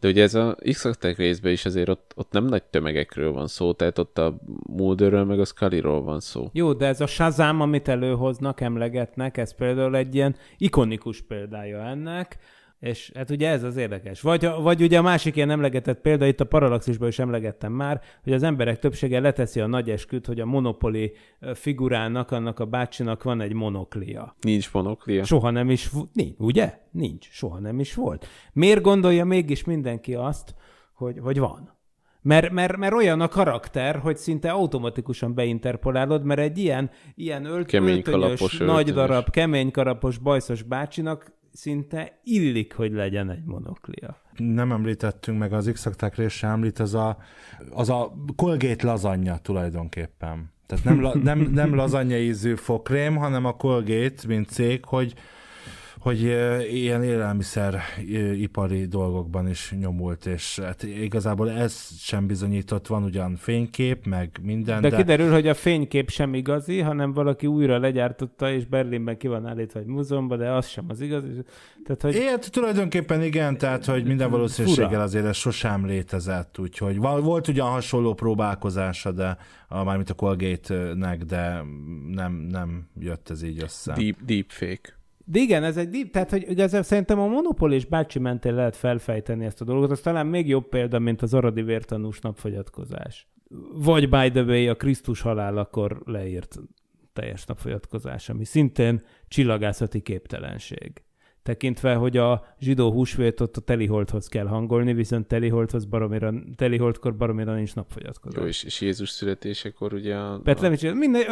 De ugye ez a x részben is azért ott, ott nem nagy tömegekről van szó, tehát ott a Mulderről meg a scully van szó. Jó, de ez a Shazam, amit előhoznak, emlegetnek, ez például egy ilyen ikonikus példája ennek, és hát ugye ez az érdekes. Vagy, vagy ugye a másik ilyen emlegetett példa, itt a Paralaxisban is emlegettem már, hogy az emberek többsége leteszi a nagy esküt, hogy a monopoli figurának, annak a bácsinak van egy monoklia. Nincs monoklia. Soha nem is, volt. nincs, ugye? Nincs, soha nem is volt. Miért gondolja mégis mindenki azt, hogy, hogy van? Mert, mert, mert olyan a karakter, hogy szinte automatikusan beinterpolálod, mert egy ilyen, ilyen ölt, kemény öltönyös, nagy darab, kemény karapos, bajszos bácsinak szinte illik, hogy legyen egy monoklia. Nem említettünk meg, az x se említ, az a, az a Colgate lazanya tulajdonképpen. Tehát nem, la, nem, nem lazanya ízű fokrém, hanem a Colgate, mint cég, hogy hogy ilyen ipari dolgokban is nyomult, és hát igazából ez sem bizonyított, van ugyan fénykép, meg minden. De, de kiderül, hogy a fénykép sem igazi, hanem valaki újra legyártotta, és Berlinben ki van állítva egy múzeumban, de az sem az igaz. Tehát, hogy... Ilyet hát tulajdonképpen igen, tehát hogy minden valószínűséggel azért ez sosem létezett, úgyhogy volt ugyan hasonló próbálkozása, de a, mármint a Colgate-nek, de nem, nem jött ez így össze. Deep, deep fake. De igen, ez egy, tehát hogy igazából szerintem a Monopol és Bácsi mentén lehet felfejteni ezt a dolgot, az talán még jobb példa, mint az aradi vértanús napfogyatkozás. Vagy by the way, a Krisztus halálakor leírt teljes napfogyatkozás, ami szintén csillagászati képtelenség tekintve, hogy a zsidó húsvétot a teliholdhoz kell hangolni, viszont teliholdhoz baromira, teliholdkor baromira nincs napfogyatkozás. Jó, és, és Jézus születésekor ugye a... Betlem is, minden,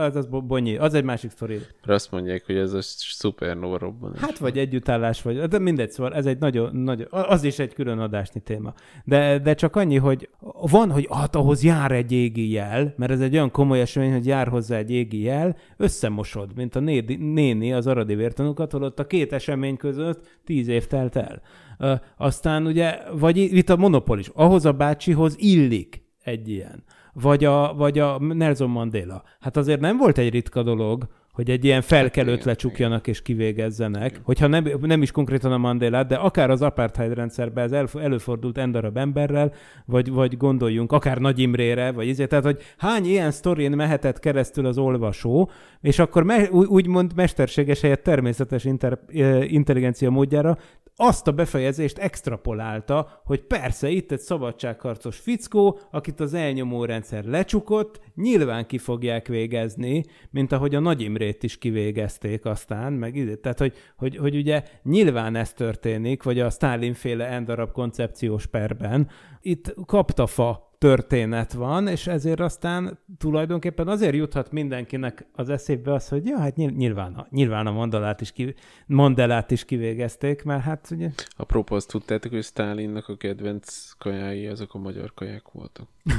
az, az bonyi, az egy másik sztori. Azt mondják, hogy ez a szupernova robban. Hát vagy együttállás, vagy, de mindegy, szóval ez egy nagyon, nagyon az is egy külön adásni téma. De, de csak annyi, hogy van, hogy hát ahhoz jár egy égi jel, mert ez egy olyan komoly esemény, hogy jár hozzá egy égi jel, összemosod, mint a néni az aradi vértanúkat, holott a két esemény esemény között tíz év telt el. Ö, aztán ugye, vagy itt a monopolis, ahhoz a bácsihoz illik egy ilyen. Vagy a, vagy a Nelson Mandela. Hát azért nem volt egy ritka dolog, hogy egy ilyen felkelőt hát lecsukjanak és kivégezzenek. Hogyha nem, nem is konkrétan a Mandelát, de akár az apartheid rendszerben ez előfordult endarab emberrel, vagy, vagy gondoljunk akár Nagy Imrére, vagy ezért. tehát hogy hány ilyen sztorin mehetett keresztül az olvasó, és akkor me, úgymond mesterséges helyett természetes inter, eh, intelligencia módjára azt a befejezést extrapolálta, hogy persze itt egy szabadságharcos fickó, akit az elnyomó rendszer lecsukott, nyilván ki fogják végezni, mint ahogy a Nagy Imrét is kivégezték aztán, meg ide. Tehát, hogy, hogy, hogy ugye nyilván ez történik, vagy a Stalin féle endarab koncepciós perben. Itt kapta fa történet van, és ezért aztán tulajdonképpen azért juthat mindenkinek az eszébe az, hogy ja, hát nyilván a, nyilván a Mandelát is, ki, Mandelát is kivégezték, mert hát ugye... a propoz tudtátok, hogy Stálinnak a kedvenc kajái azok a magyar kaják voltak. (laughs)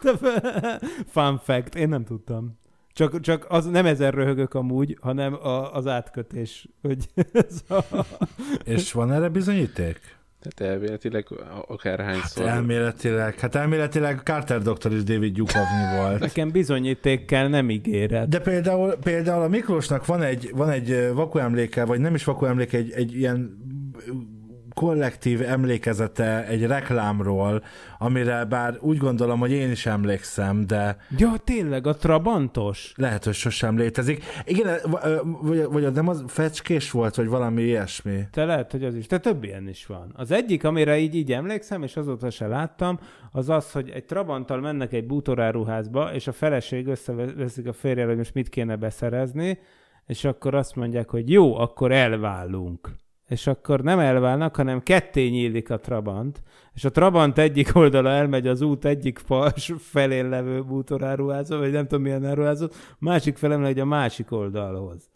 hát, fun fact, én nem tudtam. Csak, csak az, nem ezer röhögök amúgy, hanem a, az átkötés. Hogy ez a... És van erre bizonyíték? Tehát elméletileg akárhányszor. Hát elméletileg, hát elméletileg Carter doktor is David Gyukovnyi volt. Nekem bizonyítékkel nem ígéret. De például, például a Miklósnak van egy, van egy vakuemléke, vagy nem is vakuemléke, egy, egy ilyen kollektív emlékezete egy reklámról, amire bár úgy gondolom, hogy én is emlékszem, de... Ja, tényleg, a Trabantos? Lehet, hogy sosem létezik. Igen, vagy, vagy nem az fecskés volt, vagy valami ilyesmi. Te lehet, hogy az is. Te több ilyen is van. Az egyik, amire így, így emlékszem, és azóta se láttam, az az, hogy egy Trabanttal mennek egy bútoráruházba, és a feleség összeveszik a férjel, hogy most mit kéne beszerezni, és akkor azt mondják, hogy jó, akkor elválunk és akkor nem elválnak, hanem ketté nyílik a Trabant, és a Trabant egyik oldala elmegy az út egyik fals felén levő bútoráruházó, vagy nem tudom milyen áruházó, másik felem megy a másik oldalhoz.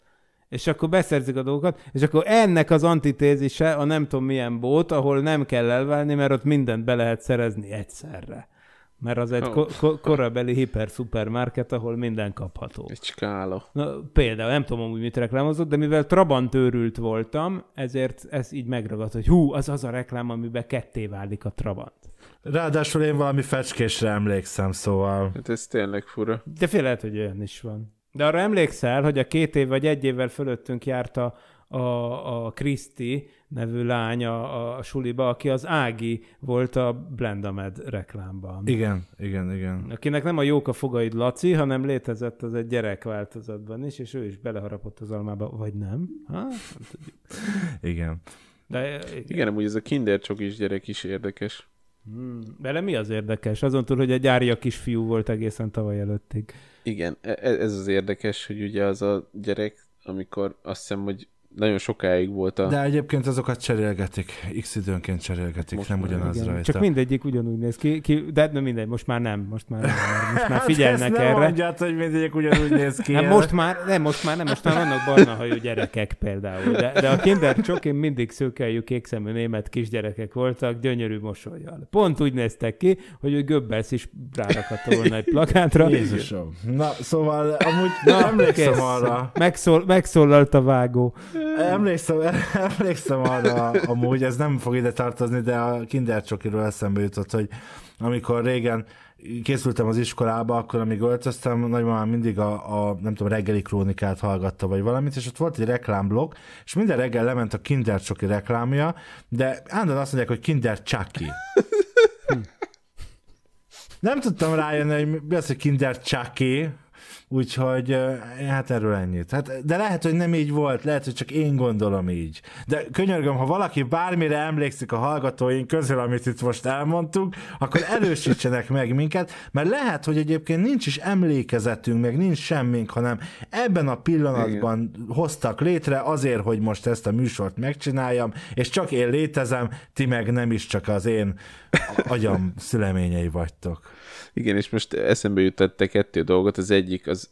És akkor beszerzik a dolgokat, és akkor ennek az antitézise a nem tudom milyen bót, ahol nem kell elválni, mert ott mindent be lehet szerezni egyszerre mert az egy oh. ko- ko- korabeli hiper-szupermarket, ahol minden kapható. Egy skála. Na, például, nem tudom amúgy mit reklámozott, de mivel Trabant őrült voltam, ezért ez így megragadt, hogy hú, az az a reklám, amiben ketté válik a Trabant. Ráadásul én valami fecskésre emlékszem, szóval... Hát ez tényleg fura. De fél lehet, hogy olyan is van. De arra emlékszel, hogy a két év vagy egy évvel fölöttünk járt a, a, a Kriszti, nevű lány a, a suliba, aki az Ági volt a Blendamed reklámban. Igen, igen, igen. Akinek nem a jók a fogaid Laci, hanem létezett az egy gyerek változatban is, és ő is beleharapott az almába, vagy nem. Ha? nem tudjuk. Igen. De, igen. igen, amúgy ez a kinder is gyerek is érdekes. Hmm. Vele mi az érdekes? Azon túl, hogy a gyárja kisfiú volt egészen tavaly előttig. Igen, e, e, ez az érdekes, hogy ugye az a gyerek, amikor azt hiszem, hogy nagyon sokáig volt a... De egyébként azokat cserélgetik, x időnként cserélgetik, most nem ugyanaz igen. rajta. Csak mindegyik ugyanúgy néz ki, ki, de hát nem mindegy, most már nem, most már, nem, most (laughs) már hát figyelnek hát erre. mondját, hogy mindegyik ugyanúgy néz ki. (laughs) Hát most már, nem, most már nem, most már vannak barna hajú gyerekek például, de, de a kinder csokin mindig szőkeljük kékszemű német kisgyerekek voltak, gyönyörű mosolyjal. Pont úgy néztek ki, hogy ő göbbelsz is rárakadta volna egy plakátra. Jézusom. Na, szóval amúgy Na, nem emlékszem kész. arra. Megszól, megszólalt a vágó. Emlékszem, (laughs) emlékszem arra amúgy, ez nem fog ide tartozni, de a kindercsokiról eszembe jutott, hogy amikor régen készültem az iskolába, akkor amíg öltöztem, nagymamám mindig a, a, nem tudom, reggeli krónikát hallgatta, vagy valamit, és ott volt egy reklámblokk, és minden reggel lement a Kinder Csoki reklámja, de állandóan azt mondják, hogy Kinder Csaki. (laughs) Hm. Nem tudtam rájönni, hogy mi az, hogy Kinder Csaki, Úgyhogy hát erről ennyit. Hát, de lehet, hogy nem így volt, lehet, hogy csak én gondolom így. De könyörgöm, ha valaki bármire emlékszik a hallgatóink közül, amit itt most elmondtunk, akkor erősítsenek meg minket, mert lehet, hogy egyébként nincs is emlékezetünk, meg nincs semmink, hanem ebben a pillanatban Igen. hoztak létre azért, hogy most ezt a műsort megcsináljam, és csak én létezem, ti meg nem is csak az én agyam szüleményei vagytok. Igen, és most eszembe jutott kettő dolgot. Az egyik az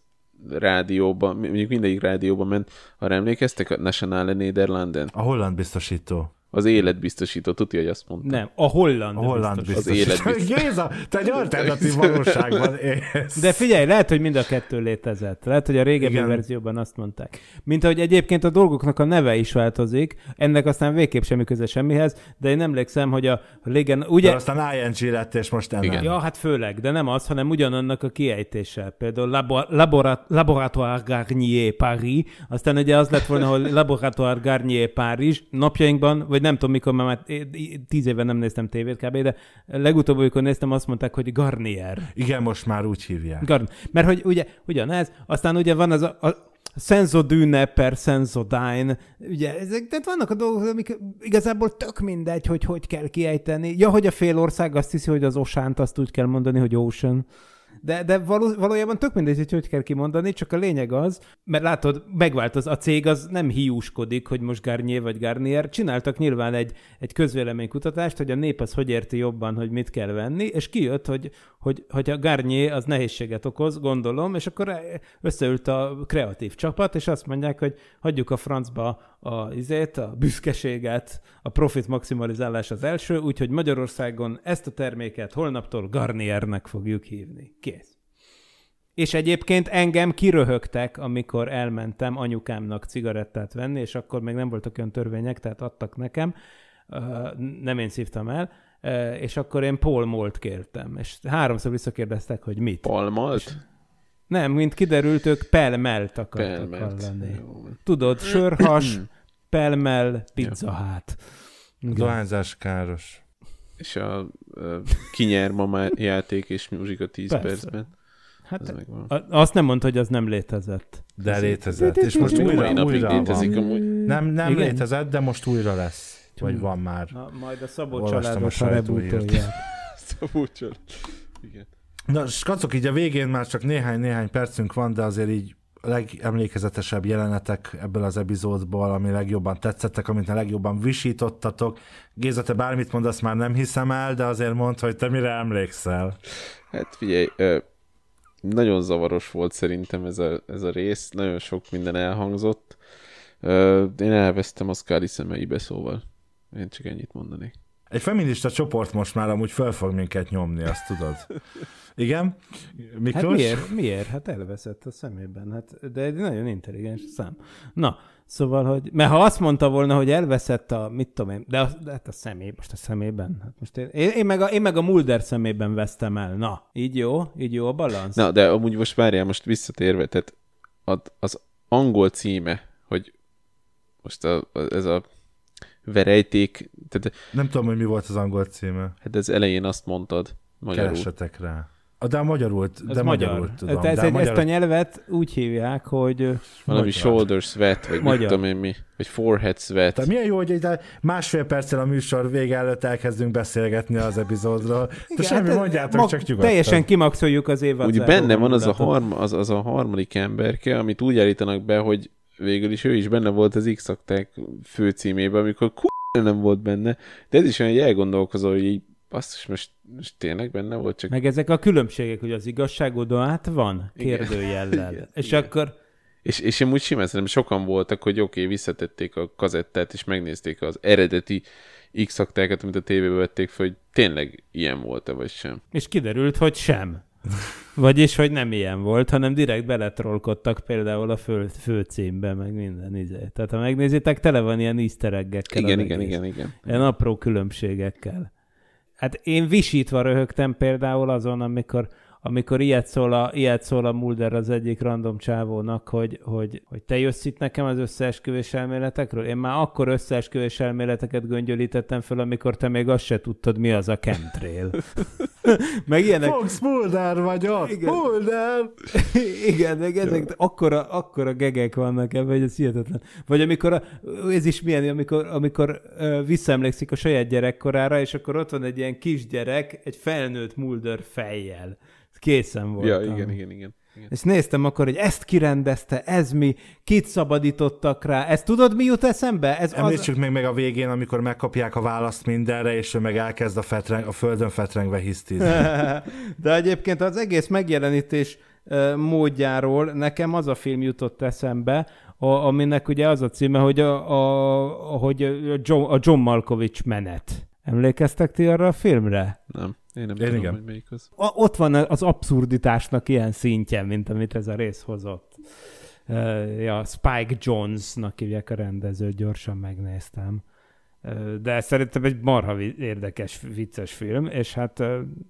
rádióban, mondjuk mindegyik rádióban ment, arra emlékeztek a Nationale Nederlanden? A holland biztosító. Az élet biztosító, tudja, hogy azt mondta. Nem, a holland, a holland biztosító. biztosító. Az élet (laughs) biztosító. Géza, te egy alternatív valóságban élsz. De figyelj, lehet, hogy mind a kettő létezett. Lehet, hogy a régebbi Igen. verzióban azt mondták. Mint ahogy egyébként a dolgoknak a neve is változik, ennek aztán végképp semmi köze semmihez, de én emlékszem, hogy a régen... Ugye... De aztán ING lett, és most nem. Igen. Ja, hát főleg, de nem az, hanem ugyanannak a kiejtése. Például labor, Laboratoire Garnier Paris, aztán ugye az lett volna, hogy Laboratoire Garnier Paris, napjainkban, vagy vagy nem tudom mikor, mert már tíz éve nem néztem tévét kb., de legutóbb, amikor néztem, azt mondták, hogy Garnier. Igen, most már úgy hívják. Garn. Mert hogy ugye ugyanez, aztán ugye van az a, a Sensodüne per Sensodyne, ugye, ezek, tehát vannak a dolgok, amik igazából tök mindegy, hogy hogy kell kiejteni. Ja, hogy a fél ország azt hiszi, hogy az osánt azt úgy kell mondani, hogy ocean. De, de való, valójában tök mindegy, hogy hogy kell kimondani, csak a lényeg az, mert látod, megváltoz, a cég az nem hiúskodik, hogy most Garnier vagy Garnier. Csináltak nyilván egy, egy közvéleménykutatást, hogy a nép az hogy érti jobban, hogy mit kell venni, és kijött, hogy, hogy, hogy a Garnier az nehézséget okoz, gondolom, és akkor összeült a kreatív csapat, és azt mondják, hogy hagyjuk a francba a, izét, a büszkeséget, a profit maximalizálás az első, úgyhogy Magyarországon ezt a terméket holnaptól Garniernek fogjuk hívni. Kész. És egyébként engem kiröhögtek, amikor elmentem anyukámnak cigarettát venni, és akkor még nem voltak olyan törvények, tehát adtak nekem, nem én szívtam el, és akkor én polmolt kértem, és háromszor visszakérdeztek, hogy mit. Palmolt? Nem, mint kiderült, ők pelmelt akartak pelmelt. hallani. Jó. Tudod, sörhas, (clears throat) Pelmel Pizza hát. Dohányzás káros. És a, a kinyer már játék és muzsika 10 percben. Hát az a, azt nem mondta, hogy az nem létezett. De létezett, és most újra, újra létezik van. amúgy. Nem, nem Igen. létezett, de most újra lesz. Vagy van már. Na, majd a Szabó családos a rebútolját. (laughs) Szabó család. Igen. Na, skacok, így a végén már csak néhány-néhány percünk van, de azért így legemlékezetesebb jelenetek ebből az epizódból, ami legjobban tetszettek, amit a legjobban visítottatok. Géza, te bármit mondasz, már nem hiszem el, de azért mondd, hogy te mire emlékszel. Hát figyelj, nagyon zavaros volt szerintem ez a, ez a rész, nagyon sok minden elhangzott. Én elvesztem a Scully szemeibe, szóval én csak ennyit mondanék. Egy feminista csoport most már amúgy fel fog minket nyomni, azt tudod. (laughs) Igen. Hát Miklós? Hát miért? miért? Hát elveszett a szemében. Hát, de egy nagyon intelligens szám. Na, szóval, hogy... Mert ha azt mondta volna, hogy elveszett a... Mit tudom én... De, a, de hát a szemében, most a szemében. Hát most én, én, én, meg a, én meg a Mulder szemében vesztem el. Na, így jó? Így jó a balansz? Na, de amúgy most várjál, most visszatérve, tehát az angol címe, hogy most a, ez a verejték. Tehát, nem tudom, hogy mi volt az angol címe. Hát ez elején azt mondtad magyarul. Keresetek rá. De magyarul, de ez magyarult, magyar. tudom. Ez, ez de egy, magyar... Ezt a nyelvet úgy hívják, hogy... Valami magyar. shoulder sweat, vagy magyar. mit tudom én mi, vagy forehead sweat. Tehát milyen jó, hogy egy másfél perccel a műsor vége előtt elkezdünk beszélgetni az epizódról. De (laughs) semmi hát mondjátok, mag, csak nyugodtan. Teljesen kimaxoljuk az évad. Úgy benne van az a, harm, az, az a harmadik emberke, amit úgy állítanak be, hogy végül is ő is benne volt az x főcímében, amikor nem volt benne. De ez is olyan, hogy elgondolkozol, hogy így Basszus, most, most tényleg benne volt csak... Meg ezek a különbségek, hogy az igazságoda át van, kérdőjellel. (laughs) és igen. akkor... És, és én úgy simán szerintem sokan voltak, hogy oké, okay, visszatették a kazettát, és megnézték az eredeti x aktákat amit a tévébe vették fel, hogy tényleg ilyen volt-e, vagy sem. És kiderült, hogy sem. (laughs) Vagyis, hogy nem ilyen volt, hanem direkt beletrolkodtak például a fő, főcímbe, meg minden. Izé. Tehát ha megnézitek, tele van ilyen easter igen, igen, igen, igen, igen. Ilyen apró különbségekkel. Hát én visítva röhögtem például azon, amikor amikor ilyet szól a, ilyet szól a Mulder az egyik random csávónak, hogy, hogy, hogy te jössz itt nekem az összeesküvés elméletekről? Én már akkor összeesküvés elméleteket göngyölítettem föl, amikor te még azt se tudtad, mi az a chemtrail. (laughs) meg ilyenek... Fox Mulder vagyok! Igen. Mulder! (laughs) igen, meg ezek ja. akkora, akkora gegek vannak ebben, hogy ez hihetetlen. Vagy amikor, a, ez is milyen, amikor, amikor uh, visszaemlékszik a saját gyerekkorára, és akkor ott van egy ilyen kisgyerek, egy felnőtt Mulder fejjel. Készen voltam. Ja, igen, igen, igen. Igen. És néztem akkor, hogy ezt kirendezte, ez mi, kit szabadítottak rá, ezt tudod, mi jut eszembe? Ez Említsük az... még meg a végén, amikor megkapják a választ mindenre, és ő meg elkezd a, fetreng, a földön fetrengve hisztizni. (laughs) De egyébként az egész megjelenítés módjáról nekem az a film jutott eszembe, a, aminek ugye az a címe, hogy a, a, hogy a John, a John Malkovich menet. Emlékeztek ti arra a filmre? Nem. Én nem Én tudom, igen. hogy melyik az. ott van az abszurditásnak ilyen szintje, mint amit ez a rész hozott. ja, Spike Jonesnak hívják a rendező, gyorsan megnéztem de szerintem egy marha érdekes, vicces film, és hát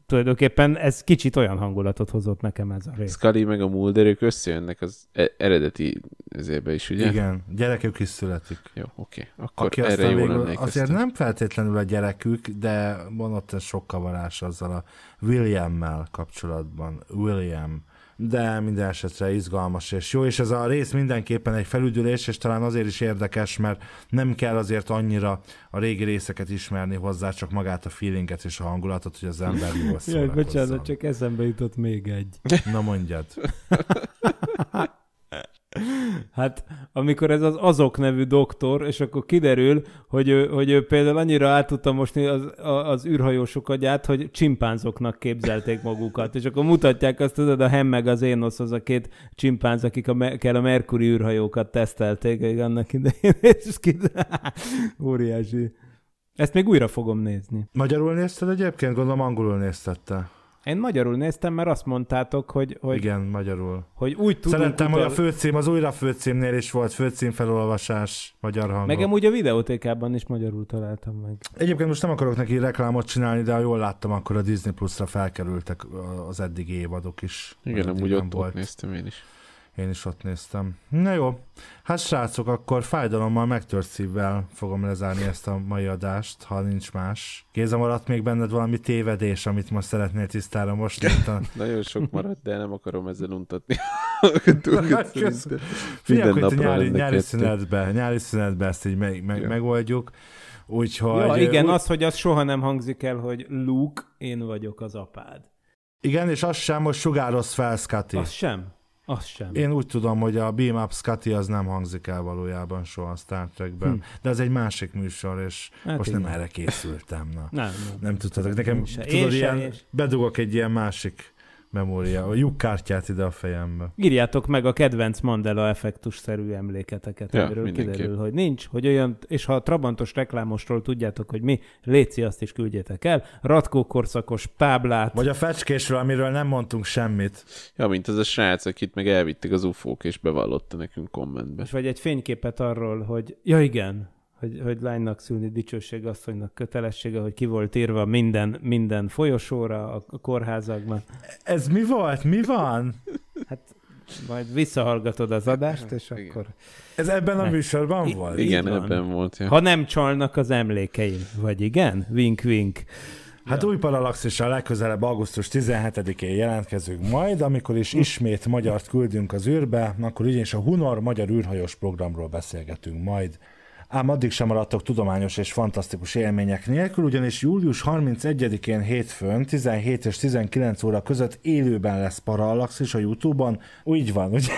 tulajdonképpen ez kicsit olyan hangulatot hozott nekem ez a rész. Scully meg a Mulder, ők összejönnek az e- eredeti ezébe is, ugye? Igen, gyerekük is születik. Jó, oké. Okay. Akkor Aki erre jól végül, Azért köztem. nem feltétlenül a gyerekük, de van ott sok kavarás azzal a Williammel kapcsolatban. William de minden esetre izgalmas és jó, és ez a rész mindenképpen egy felüdülés, és talán azért is érdekes, mert nem kell azért annyira a régi részeket ismerni hozzá, csak magát a feelinget és a hangulatot, hogy az ember jól (laughs) Jaj, bocsánat, csak eszembe jutott még egy. Na mondjad. (laughs) hát amikor ez az azok nevű doktor, és akkor kiderül, hogy ő, hogy ő például annyira át tudta mosni az, az űrhajósok agyát, hogy csimpánzoknak képzelték magukat, és akkor mutatják azt, tudod, a Hem meg az Énosz, az a két csimpánz, akik a, kell a Merkuri űrhajókat tesztelték igen, annak idején, (laughs) és kiderül, (laughs) óriási. Ezt még újra fogom nézni. Magyarul nézted egyébként? Gondolom angolul néztette. Én magyarul néztem, mert azt mondtátok, hogy... hogy Igen, magyarul. Hogy úgy tudunk Szerintem, utal... hogy a főcím, az újra főcímnél is volt főcím felolvasás magyar hangon. Meg amúgy a videótékában is magyarul találtam meg. Egyébként most nem akarok neki reklámot csinálni, de ha jól láttam, akkor a Disney Plus-ra felkerültek az eddigi évadok is. Igen, amúgy ott, ott néztem én is. Én is ott néztem. Na jó, hát srácok, akkor fájdalommal, megtört szívvel fogom lezárni ezt a mai adást, ha nincs más. Géza, maradt még benned valami tévedés, amit most szeretnél tisztára most a... (laughs) Nagyon sok maradt, de nem akarom ezzel untatni. (laughs) Hát Figyelj, hogy nyári, nyári szünetbe, nyári szünetbe ezt így meg, meg, megoldjuk. Úgyhogy... Ja, igen, úgy... az, hogy az soha nem hangzik el, hogy Luke, én vagyok az apád. Igen, és az sem, hogy sugároz fel, Scotty. Az sem. Az sem. Én úgy tudom, hogy a Beam Up Scotty az nem hangzik el valójában soha a Star Trekben, hm. de az egy másik műsor, és hát most igen. nem erre készültem. Na. Nem, nem. nem tudtad, Nekem, tudod, én ilyen, én bedugok egy ilyen másik memória, a lyukkártyát ide a fejembe. Írjátok meg a kedvenc Mandela effektus-szerű emléketeket, ja, amiről mindenképp. kiderül, hogy nincs, hogy olyan, és ha a Trabantos reklámosról tudjátok, hogy mi, Léci, azt is küldjétek el, Ratkó korszakos táblát. Vagy a fecskésről, amiről nem mondtunk semmit. Ja, mint az a srác, akit meg elvittek az ufók, és bevallotta nekünk kommentbe. És vagy egy fényképet arról, hogy ja igen, hogy, hogy lánynak szülni dicsőség asszonynak kötelessége, hogy ki volt írva minden, minden folyosóra a kórházakban. Ez mi volt? Mi van? Hát majd visszahallgatod az adást, és igen. akkor... Ez ebben a műsorban I- volt? Igen, van. ebben volt. Ja. Ha nem csalnak az emlékeim, vagy igen? Wink, wink. Hát ja. új paralaxissal legközelebb augusztus 17-én jelentkezünk majd, amikor is ismét magyart küldünk az űrbe, akkor ugyanis a Hunor magyar űrhajós programról beszélgetünk majd ám addig sem maradtok tudományos és fantasztikus élmények nélkül, ugyanis július 31-én hétfőn 17 és 19 óra között élőben lesz Parallax is a Youtube-on. Úgy van, ugye?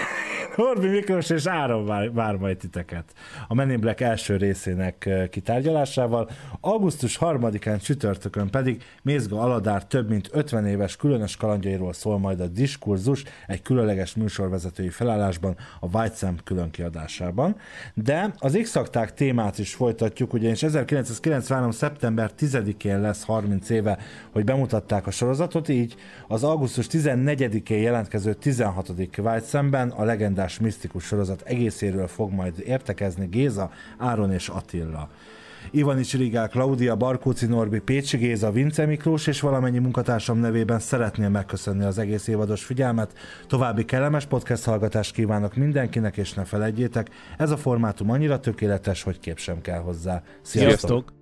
Horbi Miklós és Áron vár, vár majd titeket a Men in Black első részének kitárgyalásával. Augusztus 3-án csütörtökön pedig Mézga Aladár több mint 50 éves különös kalandjairól szól majd a diskurzus egy különleges műsorvezetői felállásban a White Sam külön kiadásában. De az x témát is folytatjuk, ugyanis 1993. szeptember 10-én lesz 30 éve, hogy bemutatták a sorozatot, így az augusztus 14-én jelentkező 16. White a legendás adás misztikus sorozat egészéről fog majd értekezni Géza, Áron és Attila. Ivanics Rigál, Klaudia, Barkóci Norbi, Pécsi Géza, Vince Miklós és valamennyi munkatársam nevében szeretném megköszönni az egész évados figyelmet. További kellemes podcast hallgatást kívánok mindenkinek, és ne felejtjétek, ez a formátum annyira tökéletes, hogy kép sem kell hozzá. Sziasztok! Sziasztok.